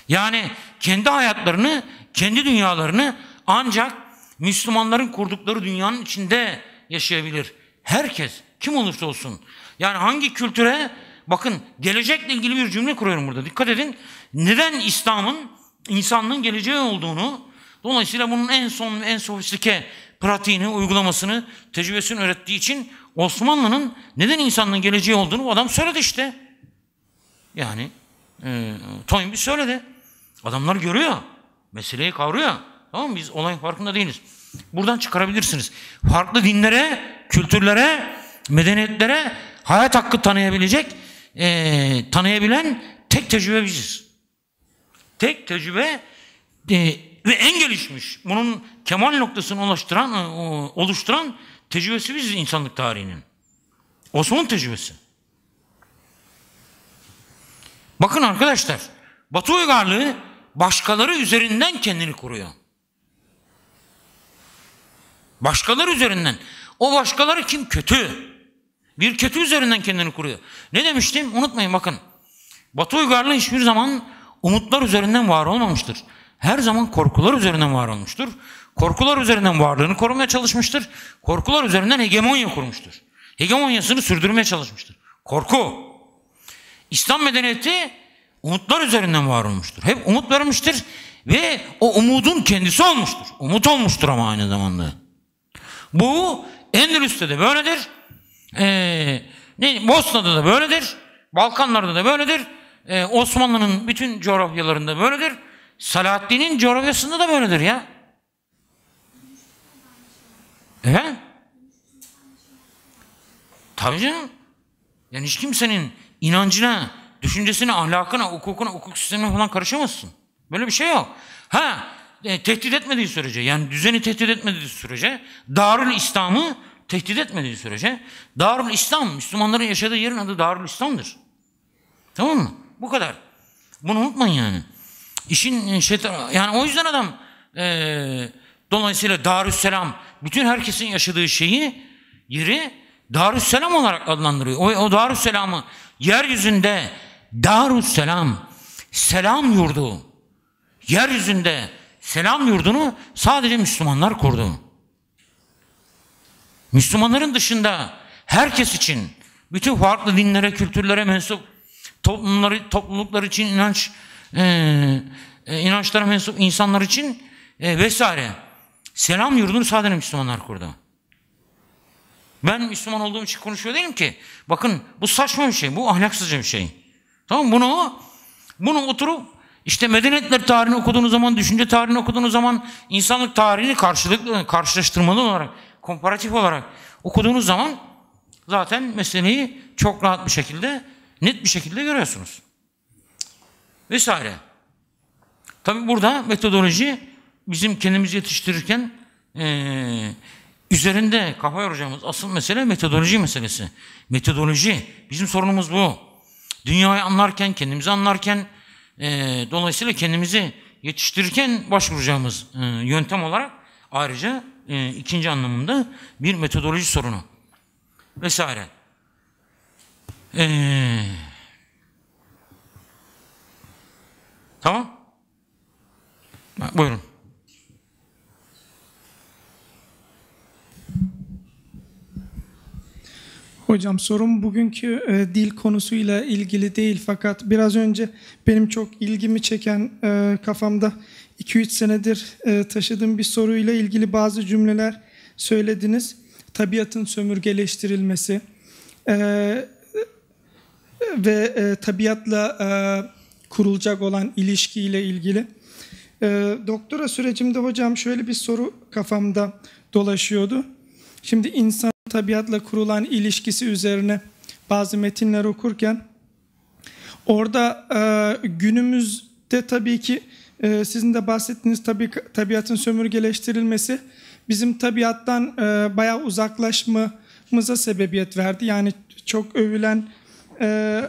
Yani kendi hayatlarını, kendi dünyalarını ancak Müslümanların kurdukları dünyanın içinde yaşayabilir. Herkes kim olursa olsun. Yani hangi kültüre bakın gelecekle ilgili bir cümle kuruyorum burada. Dikkat edin. Neden İslam'ın insanlığın geleceği olduğunu dolayısıyla bunun en son en sofistike pratiğini, uygulamasını, tecrübesini öğrettiği için Osmanlı'nın neden insanlığın geleceği olduğunu o adam söyledi işte. Yani e, Toynbee söyledi. Adamlar görüyor. Meseleyi kavruyor. Tamam mı? Biz olayın farkında değiliz. Buradan çıkarabilirsiniz. Farklı dinlere, kültürlere, medeniyetlere hayat hakkı tanıyabilecek, e, tanıyabilen tek tecrübe biziz. Tek tecrübe e, ve en gelişmiş, bunun kemal noktasını oluşturan, oluşturan tecrübesi biziz insanlık tarihinin. Osmanlı tecrübesi. Bakın arkadaşlar, Batı uygarlığı başkaları üzerinden kendini kuruyor. Başkaları üzerinden. O başkaları kim? Kötü. Bir kötü üzerinden kendini kuruyor. Ne demiştim? Unutmayın bakın. Batı uygarlığı hiçbir zaman umutlar üzerinden var olmamıştır. Her zaman korkular üzerinden var olmuştur. Korkular üzerinden varlığını korumaya çalışmıştır. Korkular üzerinden hegemonya kurmuştur. Hegemonyasını sürdürmeye çalışmıştır. Korku. İslam medeniyeti umutlar üzerinden var olmuştur. Hep umut vermiştir ve o umudun kendisi olmuştur. Umut olmuştur ama aynı zamanda. Bu Endülüs'te de böyledir. Ee, ne, Bosna'da da böyledir. Balkanlarda da böyledir. Ee, Osmanlı'nın bütün coğrafyalarında böyledir. Salahaddin'in coğrafyasında da böyledir ya. Efendim? Tabii canım. Yani hiç kimsenin inancına, düşüncesine, ahlakına, hukukuna, hukuk sistemine falan karışamazsın. Böyle bir şey yok. Ha e, tehdit etmediği sürece yani düzeni tehdit etmediği sürece Darül İslam'ı tehdit etmediği sürece Darül İslam Müslümanların yaşadığı yerin adı Darül İslam'dır. Tamam mı? Bu kadar. Bunu unutmayın yani. İşin e, şeytan yani o yüzden adam e, dolayısıyla Darüsselam bütün herkesin yaşadığı şeyi yeri Darüsselam olarak adlandırıyor. O, o Darüsselam'ı yeryüzünde Darüsselam selam yurdu yeryüzünde Selam yurdunu sadece Müslümanlar kurdu. Müslümanların dışında herkes için bütün farklı dinlere, kültürlere mensup toplumları, topluluklar için inanç e, e, inançlara mensup insanlar için e, vesaire. Selam yurdunu sadece Müslümanlar kurdu. Ben Müslüman olduğum için konuşuyor değilim ki. Bakın bu saçma bir şey, bu ahlaksızca bir şey. Tamam bunu bunu oturup işte medeniyetler tarihini okuduğunuz zaman, düşünce tarihini okuduğunuz zaman insanlık tarihini karşılıklı, karşılaştırmalı olarak, komparatif olarak okuduğunuz zaman zaten meseleyi çok rahat bir şekilde, net bir şekilde görüyorsunuz. Vesaire. Tabi burada metodoloji bizim kendimizi yetiştirirken e, üzerinde kafa yoracağımız asıl mesele metodoloji meselesi. Metodoloji. Bizim sorunumuz bu. Dünyayı anlarken, kendimizi anlarken, e, dolayısıyla kendimizi yetiştirirken başvuracağımız e, yöntem olarak ayrıca e, ikinci anlamında bir metodoloji sorunu vesaire. Ee, tamam. Buyurun. Hocam sorum bugünkü e, dil konusuyla ilgili değil fakat biraz önce benim çok ilgimi çeken e, kafamda 2-3 senedir e, taşıdığım bir soruyla ilgili bazı cümleler söylediniz. Tabiatın sömürgeleştirilmesi e, ve e, tabiatla e, kurulacak olan ilişkiyle ilgili. E, doktora sürecimde hocam şöyle bir soru kafamda dolaşıyordu. Şimdi insan tabiatla kurulan ilişkisi üzerine bazı metinler okurken orada e, günümüzde tabii ki e, sizin de bahsettiğiniz tabi, tabiatın sömürgeleştirilmesi bizim tabiattan e, bayağı uzaklaşmamıza sebebiyet verdi. Yani çok övülen e,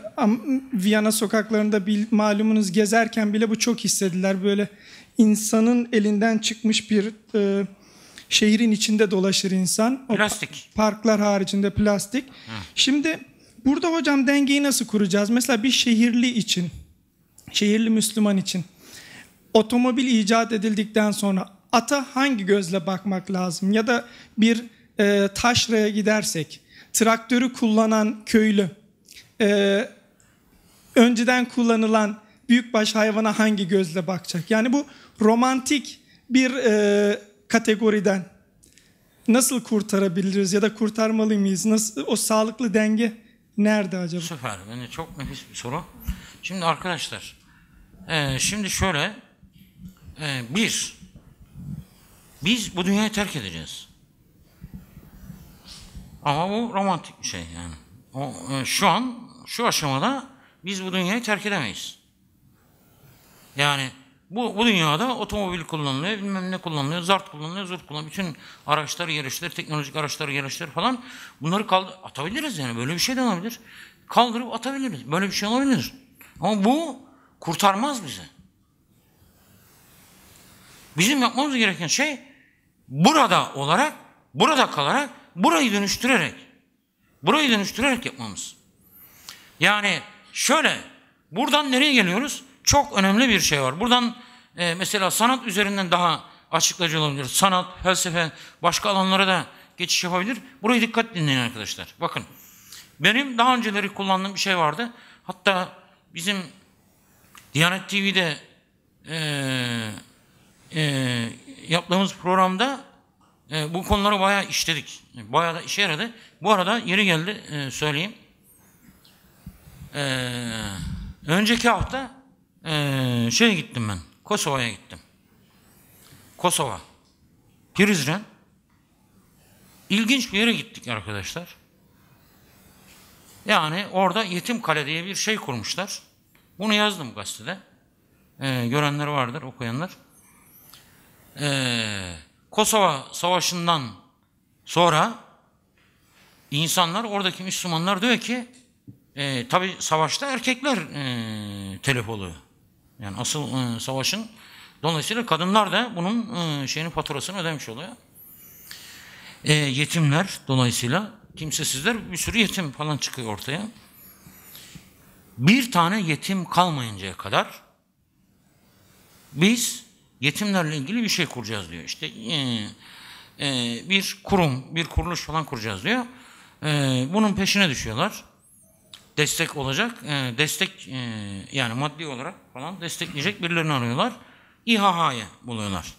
Viyana sokaklarında bil, malumunuz gezerken bile bu çok hissediler. Böyle insanın elinden çıkmış bir e, Şehrin içinde dolaşır insan. O plastik. Parklar haricinde plastik. Hı. Şimdi burada hocam dengeyi nasıl kuracağız? Mesela bir şehirli için, şehirli Müslüman için otomobil icat edildikten sonra ata hangi gözle bakmak lazım? Ya da bir e, taşraya gidersek traktörü kullanan köylü, e, önceden kullanılan büyükbaş hayvana hangi gözle bakacak? Yani bu romantik bir e, kategoriden nasıl kurtarabiliriz ya da kurtarmalı mıyız? Nasıl o sağlıklı denge nerede acaba? Süper. Yani çok nefis bir soru. Şimdi arkadaşlar, e, şimdi şöyle e, bir biz bu dünyayı terk edeceğiz. Ama bu romantik bir şey yani. O, e, şu an şu aşamada biz bu dünyayı terk edemeyiz. Yani bu, bu dünyada otomobil kullanılıyor, bilmem ne kullanılıyor, zart kullanılıyor, zurt kullanılıyor. Bütün araçlar, yarışlar, teknolojik araçlar, yarışlar falan bunları kaldır atabiliriz yani. Böyle bir şey de olabilir. Kaldırıp atabiliriz. Böyle bir şey olabilir. Ama bu kurtarmaz bizi. Bizim yapmamız gereken şey burada olarak, burada kalarak, burayı dönüştürerek, burayı dönüştürerek yapmamız. Yani şöyle, buradan nereye geliyoruz? çok önemli bir şey var. Buradan e, mesela sanat üzerinden daha açıklayıcı olabilir. Sanat, felsefe, başka alanlara da geçiş yapabilir. Burayı dikkat dinleyin arkadaşlar. Bakın benim daha önceleri kullandığım bir şey vardı. Hatta bizim Diyanet TV'de e, e, yaptığımız programda e, bu konuları bayağı işledik. Bayağı da işe yaradı. Bu arada yeri geldi e, söyleyeyim. E, önceki hafta ee, şeye gittim ben. Kosova'ya gittim. Kosova. Prizren. İlginç bir yere gittik arkadaşlar. Yani orada yetim kale diye bir şey kurmuşlar. Bunu yazdım gazetede. Ee, görenler vardır, okuyanlar. Ee, Kosova Savaşı'ndan sonra insanlar, oradaki Müslümanlar diyor ki, e, ee, tabi savaşta erkekler e, telef oluyor. Yani asıl e, savaşın dolayısıyla kadınlar da bunun e, şeyini faturasını ödemiş oluyor. E, yetimler dolayısıyla kimsesizler bir sürü yetim falan çıkıyor ortaya. Bir tane yetim kalmayıncaya kadar biz yetimlerle ilgili bir şey kuracağız diyor. İşte e, e, bir kurum, bir kuruluş falan kuracağız diyor. E, bunun peşine düşüyorlar destek olacak, e, destek e, yani maddi olarak falan destekleyecek birilerini arıyorlar. İHA'yı buluyorlar.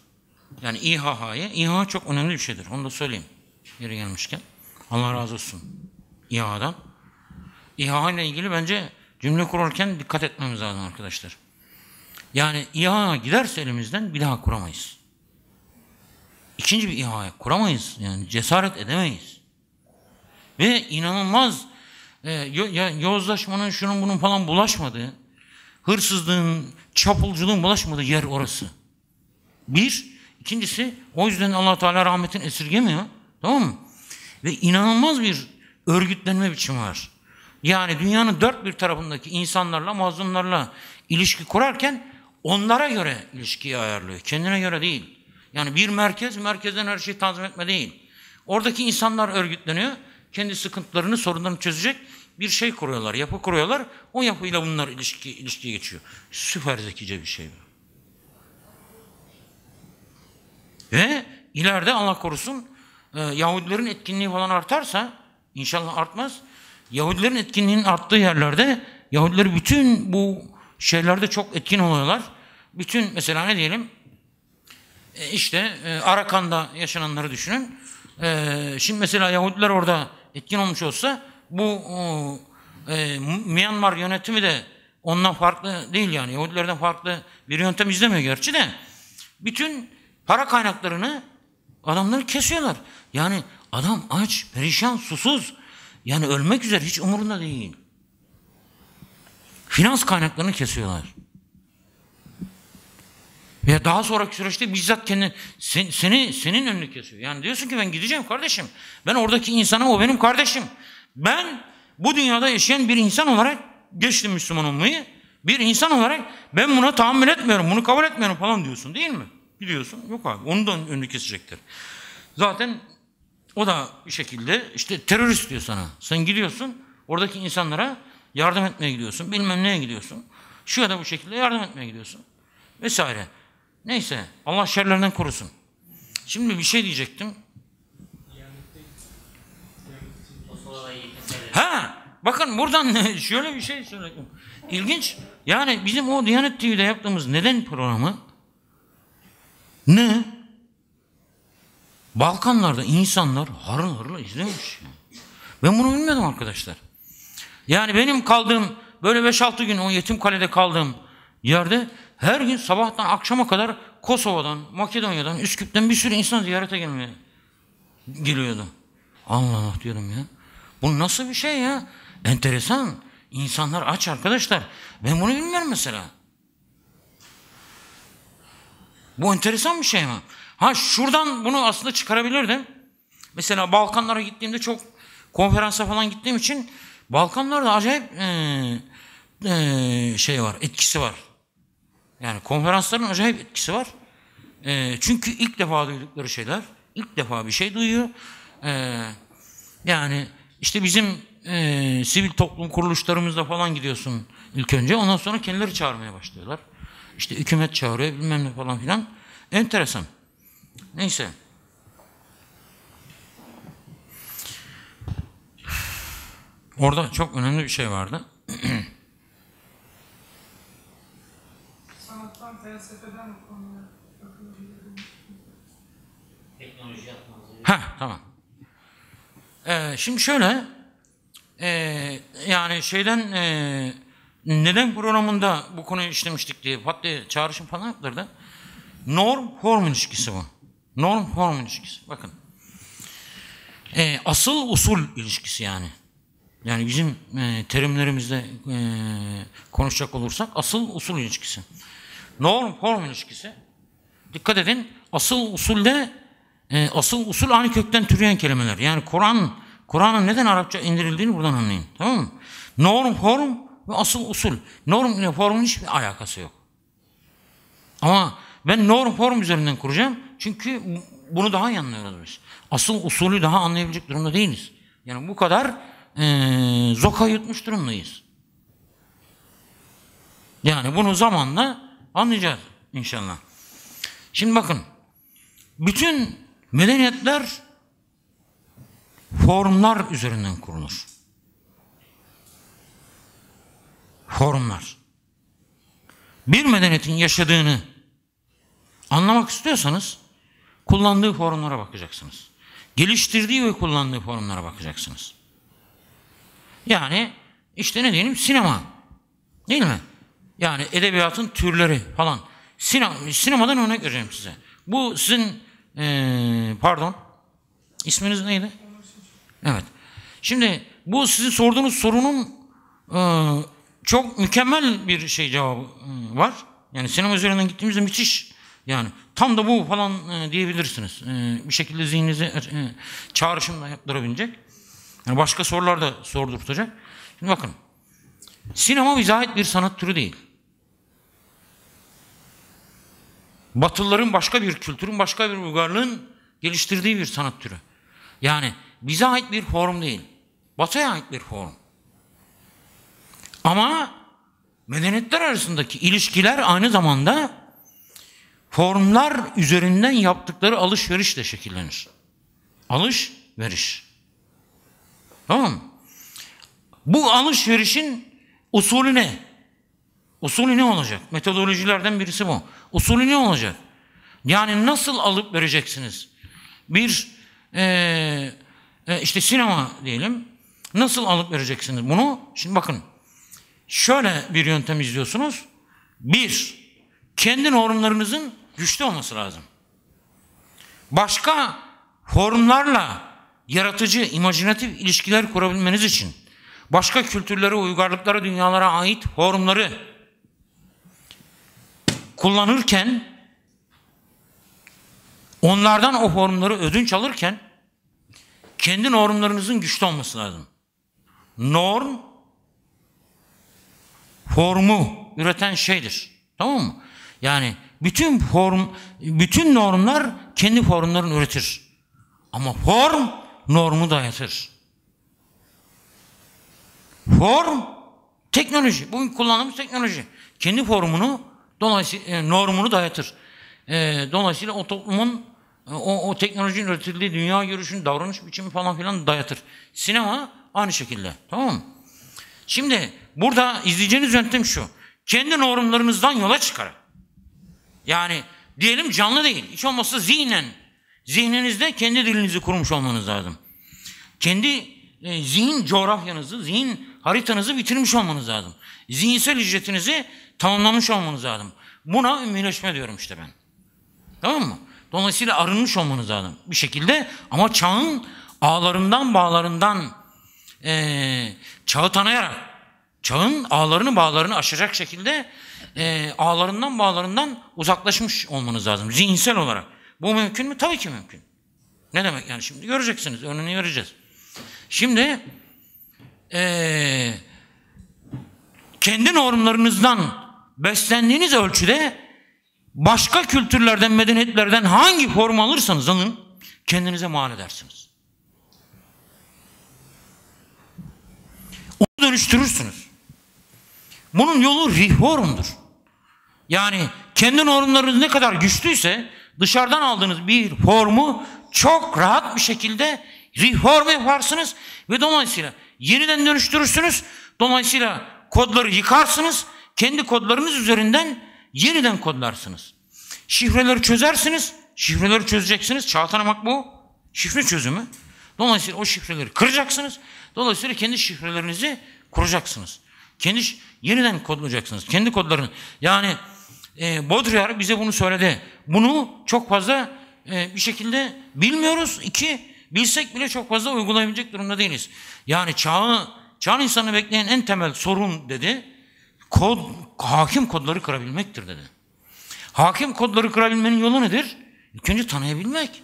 Yani İHA'yı, İHA çok önemli bir şeydir. Onu da söyleyeyim. Yeri gelmişken. Allah razı olsun İHA'dan. İHA ile ilgili bence cümle kurarken dikkat etmemiz lazım arkadaşlar. Yani İHA giderse elimizden bir daha kuramayız. İkinci bir İHA kuramayız. Yani cesaret edemeyiz. Ve inanılmaz e, ya, yozlaşmanın şunun bunun falan bulaşmadığı, hırsızlığın, çapulculuğun bulaşmadığı yer orası. Bir. ikincisi o yüzden allah Teala rahmetin esirgemiyor. Tamam mı? Ve inanılmaz bir örgütlenme biçimi var. Yani dünyanın dört bir tarafındaki insanlarla, mazlumlarla ilişki kurarken onlara göre ilişkiyi ayarlıyor. Kendine göre değil. Yani bir merkez, merkezden her şeyi tanzim etme değil. Oradaki insanlar örgütleniyor. Kendi sıkıntılarını, sorunlarını çözecek bir şey kuruyorlar, yapı kuruyorlar. O yapıyla bunlar ilişki, ilişkiye geçiyor. Süper zekice bir şey bu. Ve ileride Allah korusun e, Yahudilerin etkinliği falan artarsa inşallah artmaz. Yahudilerin etkinliğinin arttığı yerlerde Yahudiler bütün bu şeylerde çok etkin oluyorlar. Bütün mesela ne diyelim e, işte e, Arakan'da yaşananları düşünün. Şimdi mesela Yahudiler orada etkin olmuş olsa bu e, Myanmar yönetimi de ondan farklı değil yani. Yahudilerden farklı bir yöntem izlemiyor gerçi de. Bütün para kaynaklarını adamları kesiyorlar. Yani adam aç, perişan, susuz. Yani ölmek üzere hiç umurunda değil. Finans kaynaklarını kesiyorlar. Ve daha sonraki süreçte bizzat kendi seni senin önünü kesiyor. Yani diyorsun ki ben gideceğim kardeşim. Ben oradaki insana o benim kardeşim. Ben bu dünyada yaşayan bir insan olarak geçtim Müslüman olmayı. Bir insan olarak ben buna tahammül etmiyorum, bunu kabul etmiyorum falan diyorsun değil mi? Biliyorsun. Yok abi. Onu da önünü kesecektir. Zaten o da bir şekilde işte terörist diyor sana. Sen gidiyorsun oradaki insanlara yardım etmeye gidiyorsun. Bilmem neye gidiyorsun. Şu ya da bu şekilde yardım etmeye gidiyorsun. Vesaire. Neyse Allah şerlerinden korusun. Şimdi bir şey diyecektim. Ha! Bakın buradan <laughs> şöyle bir şey söyleyeyim. İlginç. Yani bizim o Diyanet TV'de yaptığımız neden programı ne? Balkanlarda insanlar harıl harıl izlemiş. Ben bunu bilmiyordum arkadaşlar. Yani benim kaldığım böyle 5-6 gün o yetim kalede kaldığım yerde her gün sabahtan akşama kadar Kosova'dan, Makedonya'dan, Üsküp'ten bir sürü insan ziyarete gelmeye geliyordu. Allah Allah diyorum ya. Bu nasıl bir şey ya? Enteresan. İnsanlar aç arkadaşlar. Ben bunu bilmiyorum mesela. Bu enteresan bir şey mi? Ha şuradan bunu aslında çıkarabilirdim. Mesela Balkanlara gittiğimde çok konferansa falan gittiğim için Balkanlarda acayip e, e, şey var, etkisi var. Yani konferansların acayip etkisi var. E, çünkü ilk defa duydukları şeyler, ilk defa bir şey duyuyor. E, yani işte bizim e, sivil toplum kuruluşlarımızda falan gidiyorsun ilk önce. Ondan sonra kendileri çağırmaya başlıyorlar. İşte hükümet çağırıyor bilmem ne falan filan. Enteresan. Neyse. Orada çok önemli bir şey vardı. Sanattan, felsefeden konuya Teknoloji yapmanızı... Ha, tamam. Ee, şimdi şöyle e, yani şeyden e, neden programında bu konuyu işlemiştik diye pat diye çağrışım falan yaptırdı. Norm form ilişkisi bu. Norm form ilişkisi. Bakın. E, asıl usul ilişkisi yani. Yani bizim e, terimlerimizde e, konuşacak olursak asıl usul ilişkisi. Norm form ilişkisi. Dikkat edin asıl usulde e, asıl usul aynı kökten türeyen kelimeler. Yani Kur'an, Kur'an'ın neden Arapça indirildiğini buradan anlayın. Tamam mı? Norm, form ve asıl usul. Norm ile formun hiçbir alakası yok. Ama ben norm, form üzerinden kuracağım. Çünkü bunu daha iyi anlıyoruz biz. Asıl usulü daha anlayabilecek durumda değiliz. Yani bu kadar e, zoka yutmuş durumdayız. Yani bunu zamanla anlayacağız inşallah. Şimdi bakın, bütün Medeniyetler formlar üzerinden kurulur. Formlar. Bir medeniyetin yaşadığını anlamak istiyorsanız kullandığı formlara bakacaksınız. Geliştirdiği ve kullandığı formlara bakacaksınız. Yani işte ne diyelim sinema. Değil mi? Yani edebiyatın türleri falan. Sinema, sinemadan örnek vereceğim size. Bu sizin ee, pardon. İsminiz neydi? Evet. Şimdi bu sizin sorduğunuz sorunun e, çok mükemmel bir şey cevabı e, var. Yani sinema üzerinden gittiğimizde müthiş yani tam da bu falan e, diyebilirsiniz. E, bir şekilde zihninizi e, e çağrışımla yaptırabilecek. Yani başka sorular da sordurtacak. Şimdi bakın. Sinema bir zahit bir sanat türü değil. Batılıların başka bir kültürün, başka bir uygarlığın geliştirdiği bir sanat türü. Yani bize ait bir form değil. Batı'ya ait bir form. Ama medeniyetler arasındaki ilişkiler aynı zamanda formlar üzerinden yaptıkları alışverişle şekillenir. Alışveriş. Tamam mı? Bu alışverişin usulü ne? Usulü ne olacak? Metodolojilerden birisi bu. Usulü ne olacak? Yani nasıl alıp vereceksiniz? Bir e, e, işte sinema diyelim. Nasıl alıp vereceksiniz bunu? Şimdi bakın. Şöyle bir yöntem izliyorsunuz. Bir, kendi normlarınızın güçlü olması lazım. Başka formlarla yaratıcı, imajinatif ilişkiler kurabilmeniz için başka kültürlere, uygarlıklara, dünyalara ait formları kullanırken onlardan o formları ödünç alırken kendi normlarınızın güçlü olması lazım. Norm formu üreten şeydir. Tamam mı? Yani bütün form bütün normlar kendi formlarını üretir. Ama form normu dayatır. Form teknoloji. Bugün kullandığımız teknoloji. Kendi formunu Dolayısıyla e, normunu dayatır. E, dolayısıyla o toplumun e, o, o teknolojinin üretildiği dünya görüşünü, davranış biçimi falan filan dayatır. Sinema aynı şekilde. Tamam mı? Şimdi burada izleyeceğiniz yöntem şu. Kendi normlarınızdan yola çıkarak. Yani diyelim canlı değil. Hiç olmazsa zihnen. Zihninizde kendi dilinizi kurmuş olmanız lazım. Kendi e, zihin coğrafyanızı, zihin haritanızı bitirmiş olmanız lazım. Zihinsel ücretinizi tamamlamış olmanız lazım. Buna ümmileşme diyorum işte ben. Tamam mı? Dolayısıyla arınmış olmanız lazım bir şekilde ama çağın ağlarından bağlarından e, çağı tanıyarak çağın ağlarını bağlarını aşacak şekilde e, ağlarından bağlarından uzaklaşmış olmanız lazım zihinsel olarak. Bu mümkün mü? Tabii ki mümkün. Ne demek yani şimdi göreceksiniz, önünü göreceğiz. Şimdi e, kendi normlarınızdan beslendiğiniz ölçüde başka kültürlerden, medeniyetlerden hangi form alırsanız alın kendinize mal edersiniz. Onu dönüştürürsünüz. Bunun yolu reformdur. Yani kendi normlarınız ne kadar güçlüyse dışarıdan aldığınız bir formu çok rahat bir şekilde reform yaparsınız ve dolayısıyla Yeniden dönüştürürsünüz. Dolayısıyla kodları yıkarsınız. Kendi kodlarınız üzerinden yeniden kodlarsınız. Şifreleri çözersiniz. Şifreleri çözeceksiniz. Çağatanamak bu. Şifre çözümü. Dolayısıyla o şifreleri kıracaksınız. Dolayısıyla kendi şifrelerinizi kuracaksınız. Kendi yeniden kodlayacaksınız. Kendi kodlarını. Yani e, Baudrillard bize bunu söyledi. Bunu çok fazla e, bir şekilde bilmiyoruz. İki, bilsek bile çok fazla uygulayabilecek durumda değiliz. Yani çağı, çağın insanı bekleyen en temel sorun dedi, kod, hakim kodları kırabilmektir dedi. Hakim kodları kırabilmenin yolu nedir? İlk önce tanıyabilmek.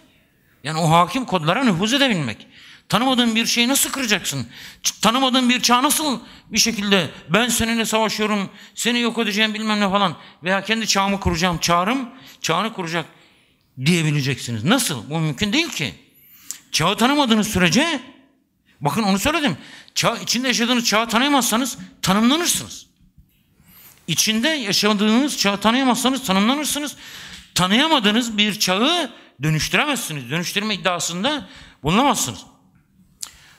Yani o hakim kodlara nüfuz edebilmek. Tanımadığın bir şeyi nasıl kıracaksın? Tanımadığın bir çağ nasıl bir şekilde ben seninle savaşıyorum, seni yok edeceğim bilmem ne falan veya kendi çağımı kuracağım, çağrım çağını kuracak diyebileceksiniz. Nasıl? Bu mümkün değil ki. Çağı tanımadığınız sürece bakın onu söyledim. Çağ, içinde yaşadığınız çağı tanıyamazsanız tanımlanırsınız. İçinde yaşadığınız çağı tanıyamazsanız tanımlanırsınız. Tanıyamadığınız bir çağı dönüştüremezsiniz. Dönüştürme iddiasında bulunamazsınız.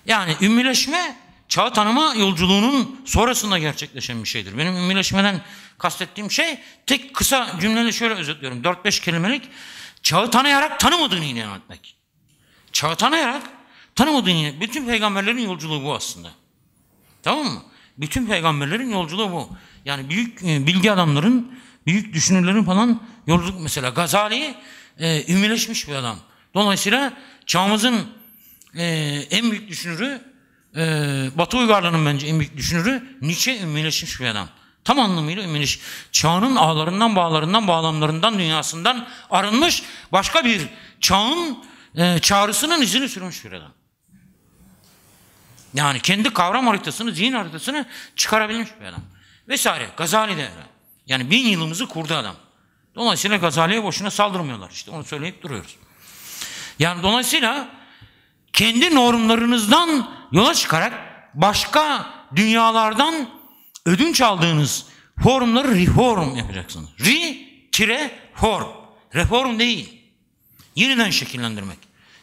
Yani ümmileşme çağ tanıma yolculuğunun sonrasında gerçekleşen bir şeydir. Benim ümmileşmeden kastettiğim şey tek kısa cümleyle şöyle özetliyorum. 4-5 kelimelik çağı tanıyarak tanımadığını ilan etmek çağı tanıyarak tanımadığın bütün peygamberlerin yolculuğu bu aslında. Tamam mı? Bütün peygamberlerin yolculuğu bu. Yani büyük e, bilgi adamların, büyük düşünürlerin falan yolculuk mesela. Gazali e, ümmileşmiş bir adam. Dolayısıyla çağımızın e, en büyük düşünürü, e, Batı uygarlığının bence en büyük düşünürü Nietzsche ümmileşmiş bir adam. Tam anlamıyla ümmileş. Çağının ağlarından, bağlarından, bağlamlarından, dünyasından arınmış başka bir çağın e, çağrısının izini sürmüş bir adam. Yani kendi kavram haritasını, zihin haritasını çıkarabilmiş bir adam. Vesaire. Gazali de Yani bin yılımızı kurdu adam. Dolayısıyla Gazali'ye boşuna saldırmıyorlar. İşte onu söyleyip duruyoruz. Yani dolayısıyla kendi normlarınızdan yola çıkarak başka dünyalardan ödünç aldığınız formları reform yapacaksınız. Re-form. Reform değil. Yeniden şekillendirmek.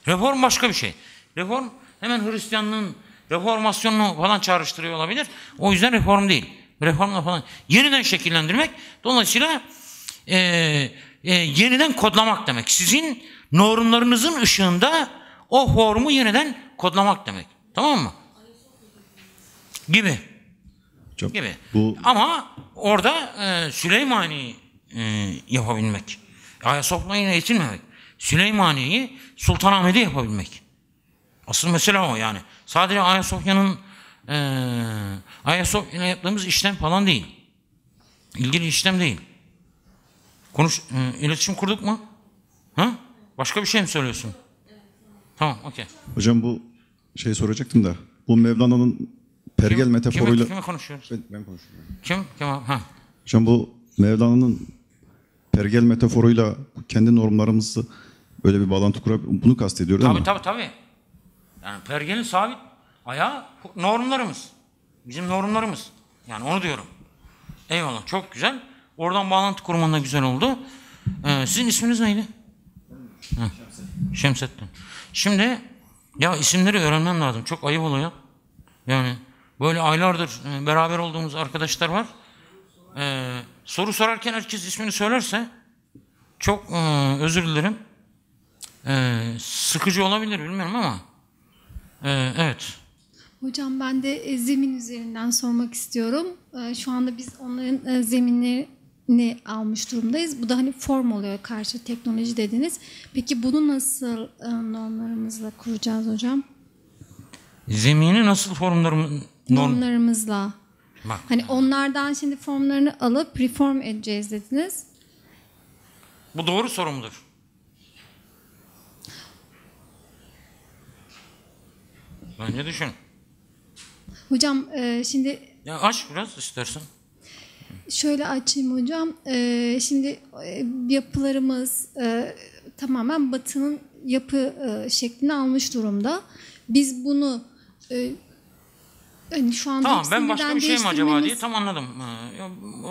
Reform başka bir şey. Reform hemen Hristiyanlığın reformasyonunu falan çağrıştırıyor olabilir. O yüzden reform değil. Reformla falan. Yeniden şekillendirmek. Dolayısıyla e, e, yeniden kodlamak demek. Sizin normlarınızın ışığında o formu yeniden kodlamak demek. Tamam mı? Gibi. Çok gibi. Bu... Ama orada e, Süleymani e, yapabilmek. Ayasofya'yla yetinmemek. Süleymaniye'yi Sultanahmet'e yapabilmek. Asıl mesele o yani. Sadece Ayasofya'nın e, Ayasofya'yla yaptığımız işlem falan değil. İlgili işlem değil. Konuş, e, iletişim kurduk mu? Ha? Başka bir şey mi söylüyorsun? Tamam, okey. Hocam bu şey soracaktım da. Bu Mevlana'nın pergel kim, metaforuyla... kim kime konuşuyoruz? Ben, ben konuşuyorum. Kim? Kim? Ha. Hocam bu Mevlana'nın pergel metaforuyla kendi normlarımızı Öyle bir bağlantı kurabilir. Bunu kastediyorum tabii, ama. Tabii tabii. Yani pergelin sabit ayağı normlarımız. Bizim normlarımız. Yani onu diyorum. Eyvallah çok güzel. Oradan bağlantı kurman da güzel oldu. Ee, sizin isminiz neydi? Şemsettin. Şemsettin. Şimdi ya isimleri öğrenmem lazım. Çok ayıp oluyor. Yani böyle aylardır e, beraber olduğumuz arkadaşlar var. Ee, soru sorarken herkes ismini söylerse çok e, özür dilerim e, sıkıcı olabilir bilmiyorum ama e, evet. Hocam ben de e, zemin üzerinden sormak istiyorum. Ee, şu anda biz onların e, zeminini almış durumdayız. Bu da hani form oluyor karşı teknoloji dediniz. Peki bunu nasıl e, normlarımızla kuracağız hocam? Zemini nasıl formlarım, norm... normlarımızla? Bak. Hani onlardan şimdi formlarını alıp reform edeceğiz dediniz. Bu doğru sorumdur. Bence düşün. Hocam e, şimdi... Ya aç biraz istersen. Şöyle açayım hocam. E, şimdi e, yapılarımız e, tamamen batının yapı e, şeklini almış durumda. Biz bunu e, yani şu anda tamam ben başka bir şey mi acaba diye tam anladım.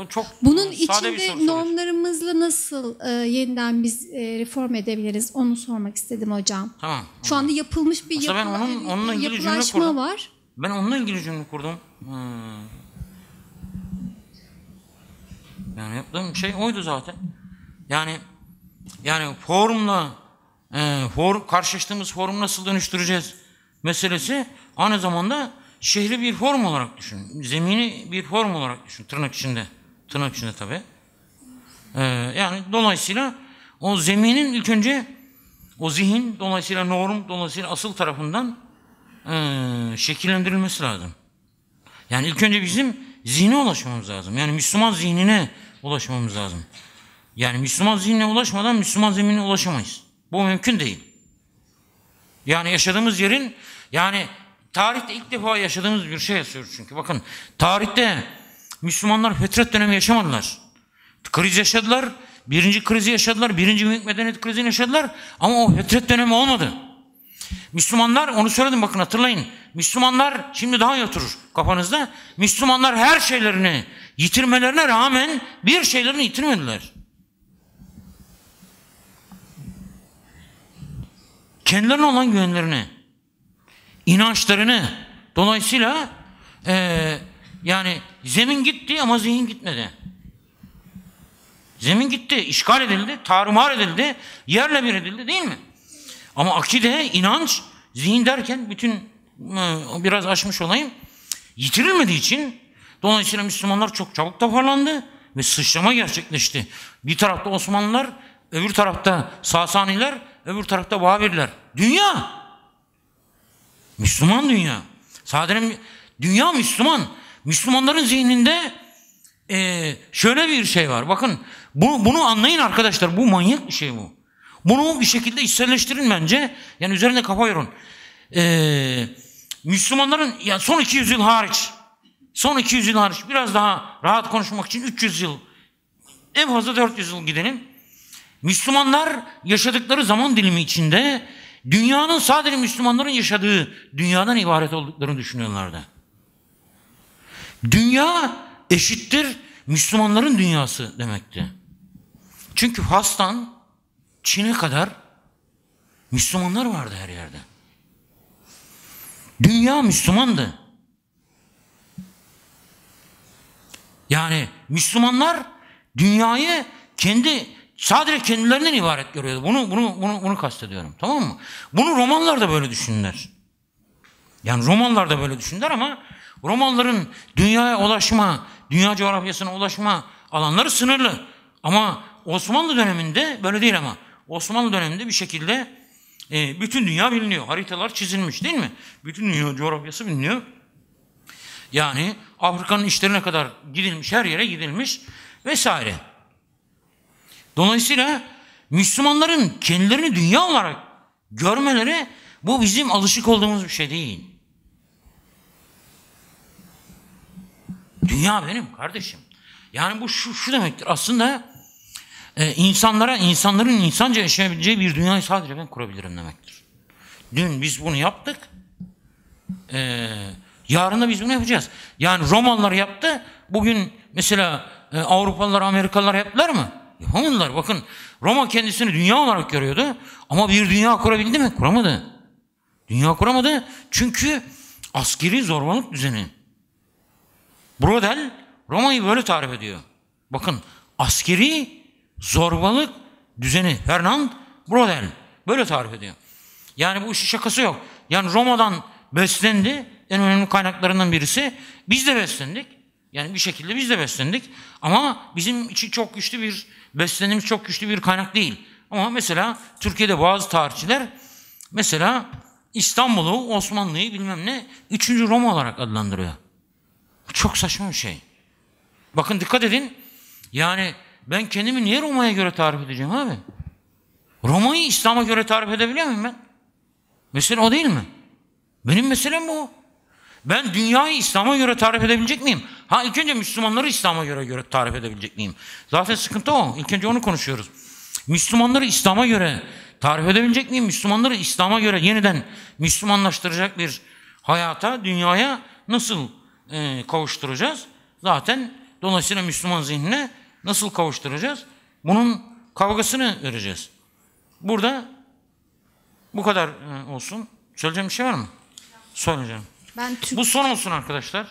Ee, çok Bunun sade içinde bir normlarımızla nasıl e, yeniden biz e, reform edebiliriz onu sormak istedim hocam. Tamam. Şu anda yapılmış bir yapı, ben onun, onunla ilgili yapılaşma cümle kurdum. var. Ben onunla ilgili cümle kurdum. Ee, yani yaptığım şey oydu zaten. Yani yani formla e, form, karşılaştığımız formu nasıl dönüştüreceğiz meselesi aynı zamanda Şehri bir form olarak düşün. Zemini bir form olarak düşün. Tırnak içinde. Tırnak içinde tabi. Ee, yani dolayısıyla o zeminin ilk önce o zihin dolayısıyla norm dolayısıyla asıl tarafından e, şekillendirilmesi lazım. Yani ilk önce bizim zihne ulaşmamız lazım. Yani Müslüman zihnine ulaşmamız lazım. Yani Müslüman zihnine ulaşmadan Müslüman zemine ulaşamayız. Bu mümkün değil. Yani yaşadığımız yerin yani Tarihte ilk defa yaşadığımız bir şey yaşıyoruz çünkü. Bakın tarihte Müslümanlar fetret dönemi yaşamadılar. Kriz yaşadılar. Birinci krizi yaşadılar. Birinci büyük medeniyet krizini yaşadılar. Ama o fetret dönemi olmadı. Müslümanlar, onu söyledim bakın hatırlayın. Müslümanlar, şimdi daha iyi oturur kafanızda. Müslümanlar her şeylerini yitirmelerine rağmen bir şeylerini yitirmediler. Kendilerine olan güvenlerini inançlarını dolayısıyla e, yani zemin gitti ama zihin gitmedi. Zemin gitti, işgal edildi, tarumar edildi, yerle bir edildi değil mi? Ama akide, inanç, zihin derken bütün e, biraz aşmış olayım. Yitirilmediği için dolayısıyla Müslümanlar çok çabuk toparlandı ve sıçrama gerçekleşti. Bir tarafta Osmanlılar, öbür tarafta Sasaniler, öbür tarafta Babürler. Dünya Müslüman dünya. Sadece dünya Müslüman. Müslümanların zihninde e, şöyle bir şey var. Bakın bu, bunu anlayın arkadaşlar. Bu manyak bir şey bu. Bunu bir şekilde içselleştirin bence. Yani üzerinde kafa yorun. Ee, Müslümanların yani son 200 yıl hariç son 200 yıl hariç biraz daha rahat konuşmak için 300 yıl en fazla 400 yıl gidelim. Müslümanlar yaşadıkları zaman dilimi içinde Dünyanın sadece Müslümanların yaşadığı dünyadan ibaret olduklarını düşünüyorlardı. Dünya eşittir Müslümanların dünyası demekti. Çünkü Fas'tan Çin'e kadar Müslümanlar vardı her yerde. Dünya Müslümandı. Yani Müslümanlar dünyayı kendi sadece kendilerinden ibaret görüyordu. Bunu, bunu, bunu, bunu kastediyorum. Tamam mı? Bunu Romanlar da böyle düşünürler. Yani Romanlar da böyle düşünürler ama Romanların dünyaya ulaşma, dünya coğrafyasına ulaşma alanları sınırlı. Ama Osmanlı döneminde böyle değil ama. Osmanlı döneminde bir şekilde e, bütün dünya biliniyor. Haritalar çizilmiş değil mi? Bütün dünya coğrafyası biliniyor. Yani Afrika'nın işlerine kadar gidilmiş, her yere gidilmiş vesaire. Dolayısıyla Müslümanların kendilerini dünya olarak görmeleri bu bizim alışık olduğumuz bir şey değil. Dünya benim kardeşim. Yani bu şu, şu demektir. Aslında e, insanlara, insanların insanca yaşayabileceği bir dünyayı sadece ben kurabilirim demektir. Dün biz bunu yaptık. E, yarın da biz bunu yapacağız. Yani Romalılar yaptı. Bugün mesela e, Avrupalılar, Amerikalılar yaptılar mı? Yapamadılar. Bakın Roma kendisini dünya olarak görüyordu ama bir dünya kurabildi mi? Kuramadı. Dünya kuramadı çünkü askeri zorbalık düzeni. Brodel Roma'yı böyle tarif ediyor. Bakın askeri zorbalık düzeni. Fernand Brodel böyle tarif ediyor. Yani bu işin şakası yok. Yani Roma'dan beslendi. En önemli kaynaklarından birisi. Biz de beslendik. Yani bir şekilde biz de beslendik. Ama bizim için çok güçlü bir Beslenimiz çok güçlü bir kaynak değil. Ama mesela Türkiye'de bazı tarihçiler mesela İstanbul'u, Osmanlı'yı bilmem ne 3. Roma olarak adlandırıyor. Çok saçma bir şey. Bakın dikkat edin. Yani ben kendimi niye Roma'ya göre tarif edeceğim abi? Roma'yı İslam'a göre tarif edebiliyor muyum ben? Mesela o değil mi? Benim meselem bu. Ben dünyayı İslam'a göre tarif edebilecek miyim? Ha ilk önce Müslümanları İslam'a göre, göre tarif edebilecek miyim? Zaten sıkıntı o. İlk önce onu konuşuyoruz. Müslümanları İslam'a göre tarif edebilecek miyim? Müslümanları İslam'a göre yeniden Müslümanlaştıracak bir hayata, dünyaya nasıl e, kavuşturacağız? Zaten dolayısıyla Müslüman zihnine nasıl kavuşturacağız? Bunun kavgasını vereceğiz. Burada bu kadar e, olsun. Söyleyeceğim bir şey var mı? Söyleyeceğim. Ben Türk... Bu son olsun arkadaşlar.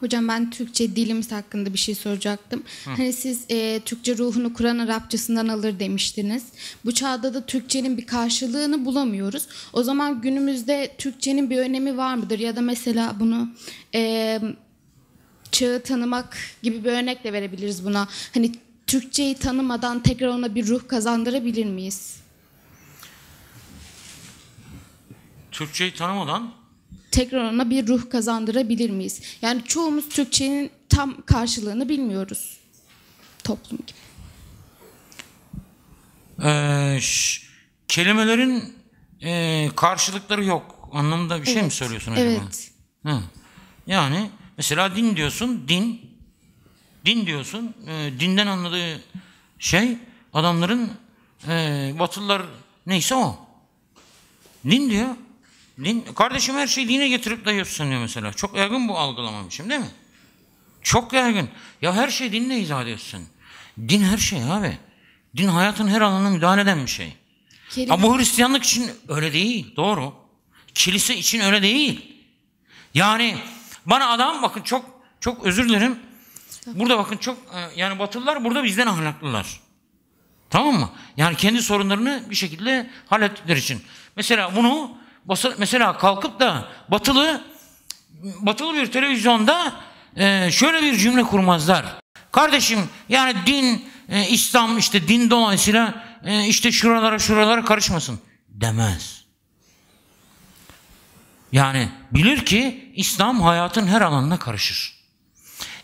Hocam ben Türkçe dilimiz hakkında bir şey soracaktım. Hı. Hani siz e, Türkçe ruhunu Kur'an Arapçasından alır demiştiniz. Bu çağda da Türkçenin bir karşılığını bulamıyoruz. O zaman günümüzde Türkçenin bir önemi var mıdır? Ya da mesela bunu e, çağı tanımak gibi bir örnek de verebiliriz buna. Hani Türkçeyi tanımadan tekrar ona bir ruh kazandırabilir miyiz? Türkçeyi tanımadan tekrar ona bir ruh kazandırabilir miyiz? Yani çoğumuz Türkçenin tam karşılığını bilmiyoruz toplum gibi. Ee, kelimelerin e, karşılıkları yok anlamda bir şey evet. mi söylüyorsun acaba? Evet. Hı. Yani mesela din diyorsun, din. Din diyorsun, e, dinden anladığı şey adamların e, batılılar neyse o. Din diyor. Din, kardeşim her şeyi dine getirip dayıyorsun sanıyor mesela. Çok yaygın bu algılamamışım değil mi? Çok yaygın. Ya her şey dinle izah ediyorsun. Din her şey abi. Din hayatın her alanına müdahale eden bir şey. Kelime. bu Hristiyanlık için öyle değil. Doğru. Kilise için öyle değil. Yani bana adam bakın çok çok özür dilerim. Burada bakın çok e, yani Batılılar burada bizden ahlaklılar. Tamam mı? Yani kendi sorunlarını bir şekilde hallettikleri için. Mesela bunu mesela kalkıp da batılı batılı bir televizyonda e, şöyle bir cümle kurmazlar. Kardeşim yani din e, İslam işte din dolayısıyla e, işte şuralara şuralara karışmasın demez. Yani bilir ki İslam hayatın her alanına karışır.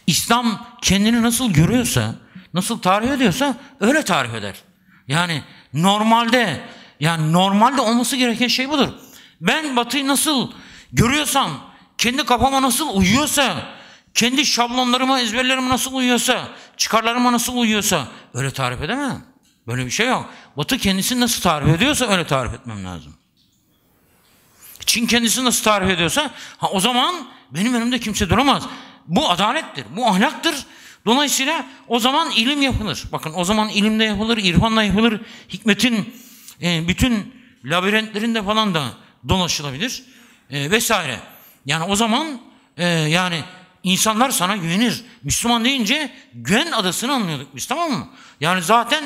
İslam kendini nasıl görüyorsa, nasıl tarih ediyorsa öyle tarih eder. Yani normalde yani normalde olması gereken şey budur. Ben batıyı nasıl görüyorsam, kendi kafama nasıl uyuyorsa, kendi şablonlarıma, ezberlerime nasıl uyuyorsa, çıkarlarıma nasıl uyuyorsa öyle tarif edemem. Böyle bir şey yok. Batı kendisini nasıl tarif ediyorsa öyle tarif etmem lazım. Çin kendisini nasıl tarif ediyorsa ha o zaman benim önümde kimse duramaz. Bu adalettir, bu ahlaktır. Dolayısıyla o zaman ilim yapılır. Bakın o zaman ilimde yapılır, irfanla yapılır, hikmetin e, bütün labirentlerinde falan da dolaşılabilir e, vesaire. Yani o zaman e, yani insanlar sana güvenir. Müslüman deyince güven adasını anlıyorduk biz tamam mı? Yani zaten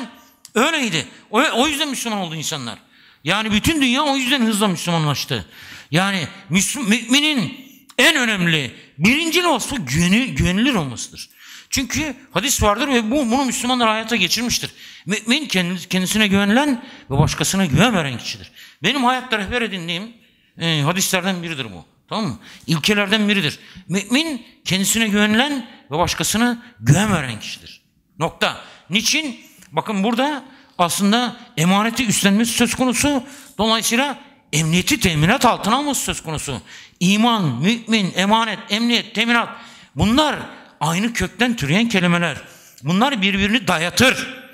öyleydi. O, o yüzden Müslüman oldu insanlar. Yani bütün dünya o yüzden hızla Müslümanlaştı. Yani Müslüm, müminin en önemli birinci vasfı güveni, güvenilir olmasıdır. Çünkü hadis vardır ve bu, bunu Müslümanlar hayata geçirmiştir. Mümin kendisine güvenilen ve başkasına güvenmeyen kişidir. Benim hayatta rehber edindiğim e, hadislerden biridir bu. Tamam mı? İlkelerden biridir. Mümin kendisine güvenilen ve başkasına güvenmeyen kişidir. Nokta. Niçin? Bakın burada aslında emaneti üstlenmesi söz konusu. Dolayısıyla emniyeti teminat altına alması söz konusu. İman, mümin, emanet, emniyet, teminat bunlar aynı kökten türeyen kelimeler. Bunlar birbirini dayatır.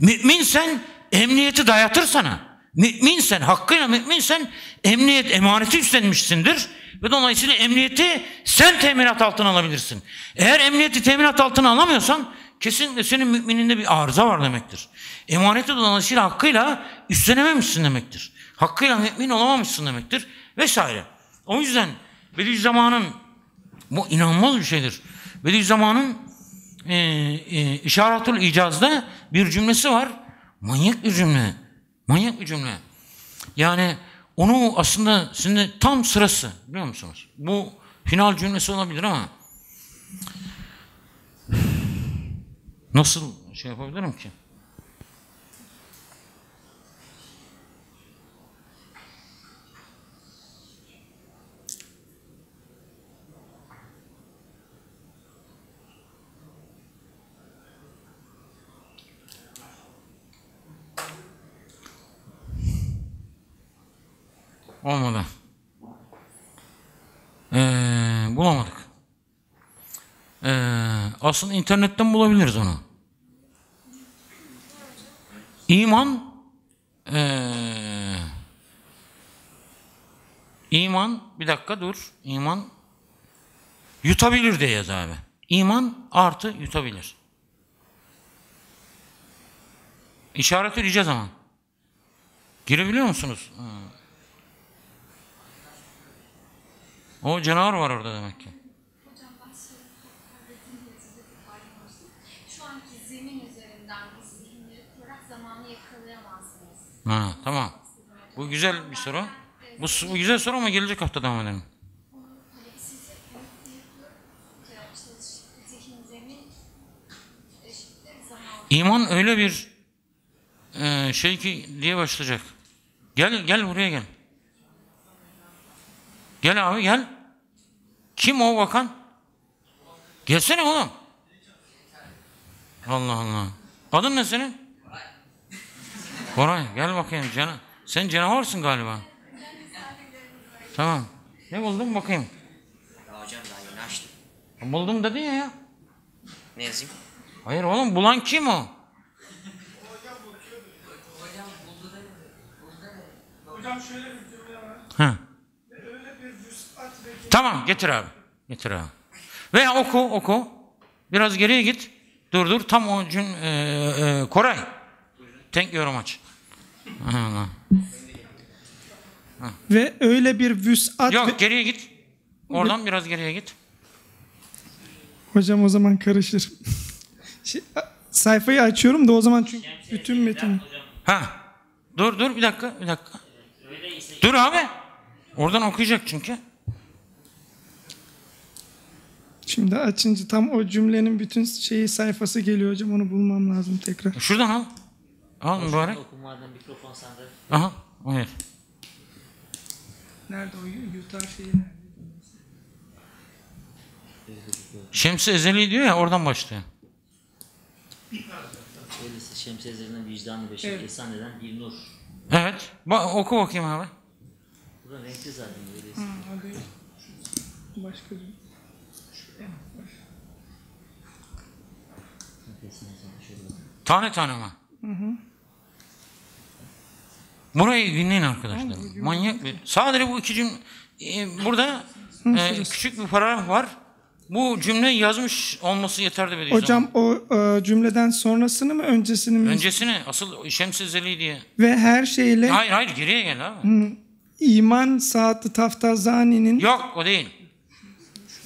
Müminsen emniyeti dayatır sana. Müminsen, hakkıyla müminsen emniyet emaneti üstlenmişsindir. Ve dolayısıyla emniyeti sen teminat altına alabilirsin. Eğer emniyeti teminat altına alamıyorsan kesinlikle senin mümininde bir arıza var demektir. Emaneti dolayısıyla hakkıyla üstlenememişsin demektir. Hakkıyla mümin olamamışsın demektir vesaire. O yüzden Bediüzzaman'ın bu inanılmaz bir şeydir. Bediüzzaman'ın e, e, İşaratul İcaz'da bir cümlesi var. Manyak bir cümle. Manyak bir cümle. Yani onu aslında şimdi tam sırası biliyor musunuz? Bu final cümlesi olabilir ama <sighs> nasıl şey yapabilirim ki? Olmadı. Ee, bulamadık. Ee, aslında internetten bulabiliriz onu. İman ee, iman bir dakika dur. İman yutabilir diye yaz abi. İman artı yutabilir. İşaret edeceğiz ama. Girebiliyor musunuz? Hmm. O canavar var orada demek ki. Şu anki zemin üzerinden zihinleri kurarak zamanı yakalayamazsınız. Ha, tamam. Bu güzel bir soru. Bu, bu güzel soru ama gelecek hafta devam edelim. Hani e, İman öyle bir e, şey ki diye başlayacak. Gel gel buraya gel. Gel abi gel. Kim o bakan? Gelsene oğlum. Allah Allah. Adın ne senin? Koray gel bakayım cana. Sen canavarsın galiba. Tamam. Ne buldun bakayım? Ya hocam daha yeni açtım. Buldum dedin ya ya. Ne yazayım? Hayır oğlum bulan kim o? Hocam şöyle bir cümle var. Tamam getir abi. Getir abi. Veya oku oku. Biraz geriye git. Dur dur tam o cün, e, e, Koray. Thank you much. ve öyle bir vüsat... Yok ve... geriye git. Oradan biraz geriye git. Hocam o zaman karışır. şey, sayfayı açıyorum da o zaman çünkü şey bütün metin... Ha. Dur dur bir dakika bir dakika. Dur abi. Oradan okuyacak çünkü. Şimdi açınca tam o cümlenin bütün şeyi sayfası geliyor hocam onu bulmam lazım tekrar. Şuradan al. Al mübarek. Okumadan mikrofon sende. Aha. Hayır. Nerede o yutar şeyi nerede? Şemsi Ezeli diyor ya oradan başlıyor. Öyleyse Şems-i Ezeli'nin vicdanı beşik evet. ihsan eden bir nur. Evet. Ba oku bakayım abi. Burada renkli zaten. Öyleyse. Ha, abi. Başka bir... Tane tane mi? Burayı dinleyin arkadaşlar. Manyak bir. Sadece bu iki cümle. burada e, küçük bir paragraf var. Bu cümle yazmış olması yeterli bir Hocam o e, cümleden sonrasını mı öncesini mi? Öncesini. Asıl şemsizeli diye. Ve her şeyle. Hayır hayır geriye gel abi. Hı. İman Saati Taftazani'nin. Yok o değil.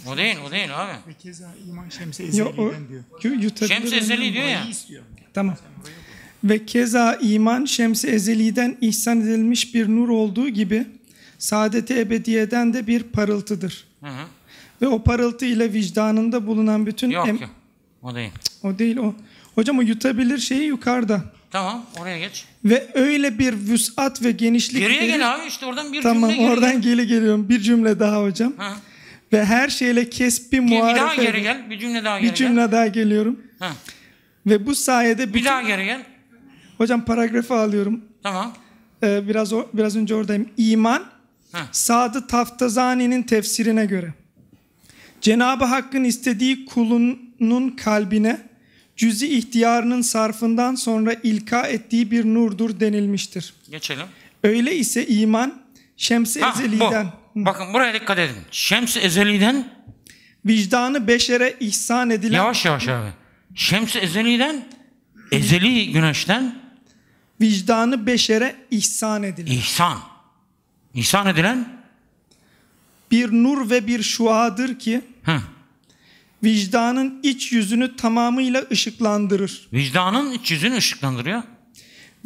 O değil, o değil abi. Ve keza iman şemsi ezeliden diyor. Şems ezeli diyor ya. Tamam. Ve keza iman şemsi ezeliden ihsan edilmiş bir nur olduğu gibi saadeti ebediyeden de bir parıltıdır. Hı hı. Ve o parıltı ile vicdanında bulunan bütün... Yok em- yok. O değil. O değil o. Hocam o yutabilir şeyi yukarıda. Tamam oraya geç. Ve öyle bir vüsat ve genişlik... Geriye gel abi işte oradan bir tamam, cümle Tamam oradan geri geliyorum. Bir cümle daha hocam. Hı ve her şeyle kesbi muharefe. Bir daha geri gel. Bir cümle daha geri Bir cümle gel. daha geliyorum. Ha. Ve bu sayede bütün... Bir daha geri gel. Hocam paragrafı alıyorum. Tamam. Ee, biraz o, biraz önce oradayım. İman ha. Sadı Taftazani'nin tefsirine göre Cenabı Hakk'ın istediği kulunun kalbine cüzi ihtiyarının sarfından sonra ilka ettiği bir nurdur denilmiştir. Geçelim. Öyle ise iman şems-i ezeliden bu Bakın buraya dikkat edin. Şems-i Ezeli'den vicdanı beşere ihsan edilen Yavaş yavaş abi. Şems-i Ezeli'den Ezeli güneşten vicdanı beşere ihsan edilen İhsan. İhsan edilen bir nur ve bir şuadır ki Hı. vicdanın iç yüzünü tamamıyla ışıklandırır. vicdanın iç yüzünü ışıklandırıyor.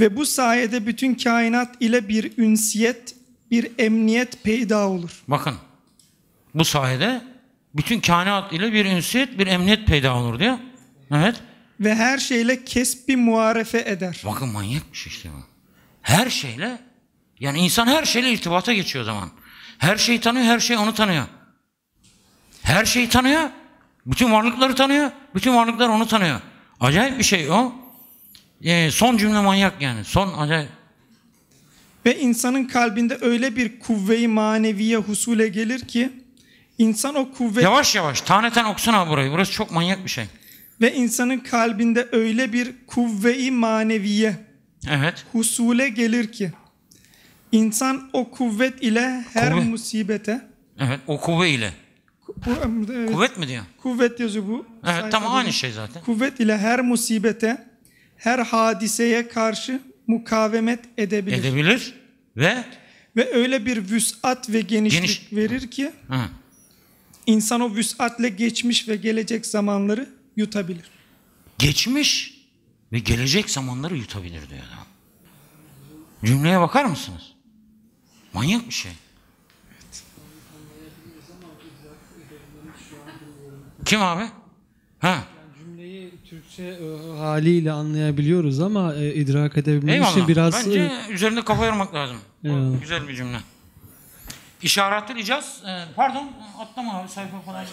Ve bu sayede bütün kainat ile bir ünsiyet, bir emniyet peyda olur. Bakın bu sayede bütün kainat ile bir ünsiyet, bir emniyet peyda olur diyor. Evet. Ve her şeyle kesbi muarefe eder. Bakın manyakmış şey işte bu. Her şeyle yani insan her şeyle irtibata geçiyor o zaman. Her şeyi tanıyor, her şey onu tanıyor. Her şeyi tanıyor. Bütün varlıkları tanıyor. Bütün varlıklar onu tanıyor. Acayip bir şey o. E, son cümle manyak yani. Son acayip ve insanın kalbinde öyle bir kuvveyi maneviye husule gelir ki insan o kuvvet... Yavaş yavaş taneten okusana burayı burası çok manyak bir şey. Ve insanın kalbinde öyle bir kuvveyi maneviye evet. husule gelir ki insan o kuvvet ile her kuvvet. musibete... Evet o kuvve ile. Bu, evet, kuvvet mi diyor? Kuvvet yazıyor bu. Evet tam aynı şey zaten. Kuvvet ile her musibete, her hadiseye karşı mukavemet edebilir. Edebilir ve ve öyle bir vüsat ve genişlik Geniş. verir ki ha. insan o vüsatle geçmiş ve gelecek zamanları yutabilir. Geçmiş ve gelecek zamanları yutabilir diyor adam. Cümleye bakar mısınız? Manyak bir şey. Evet. Kim abi? Ha. Türkçe e, haliyle anlayabiliyoruz ama e, idrak edebilmek için Eyvallah. biraz... Bence e, üzerinde kafa yormak lazım. Bu Güzel bir cümle. İşaretli icaz, e, pardon atlama abi sayfa falan.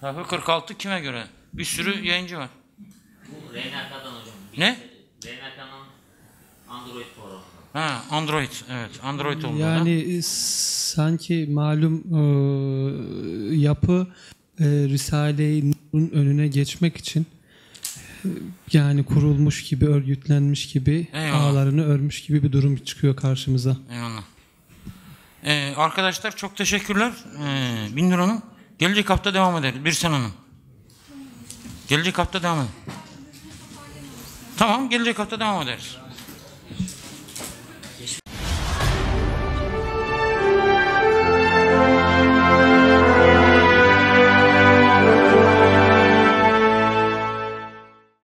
Sayfa 46 kime göre? Bir sürü yayıncı var. Bu RNK'dan hocam. Ne? RNK'nın Android programı. Ha, Android. Evet, Android olmalı. Yani e, sanki malum e, yapı e, Risale-i Nur'un önüne geçmek için yani kurulmuş gibi, örgütlenmiş gibi, Eyvallah. ağlarını örmüş gibi bir durum çıkıyor karşımıza. Eyvallah. Ee, arkadaşlar çok teşekkürler. Ee, bin liranın. Gelecek hafta devam eder. Bir senenin. Gelecek hafta devam eder. Tamam gelecek hafta devam ederiz.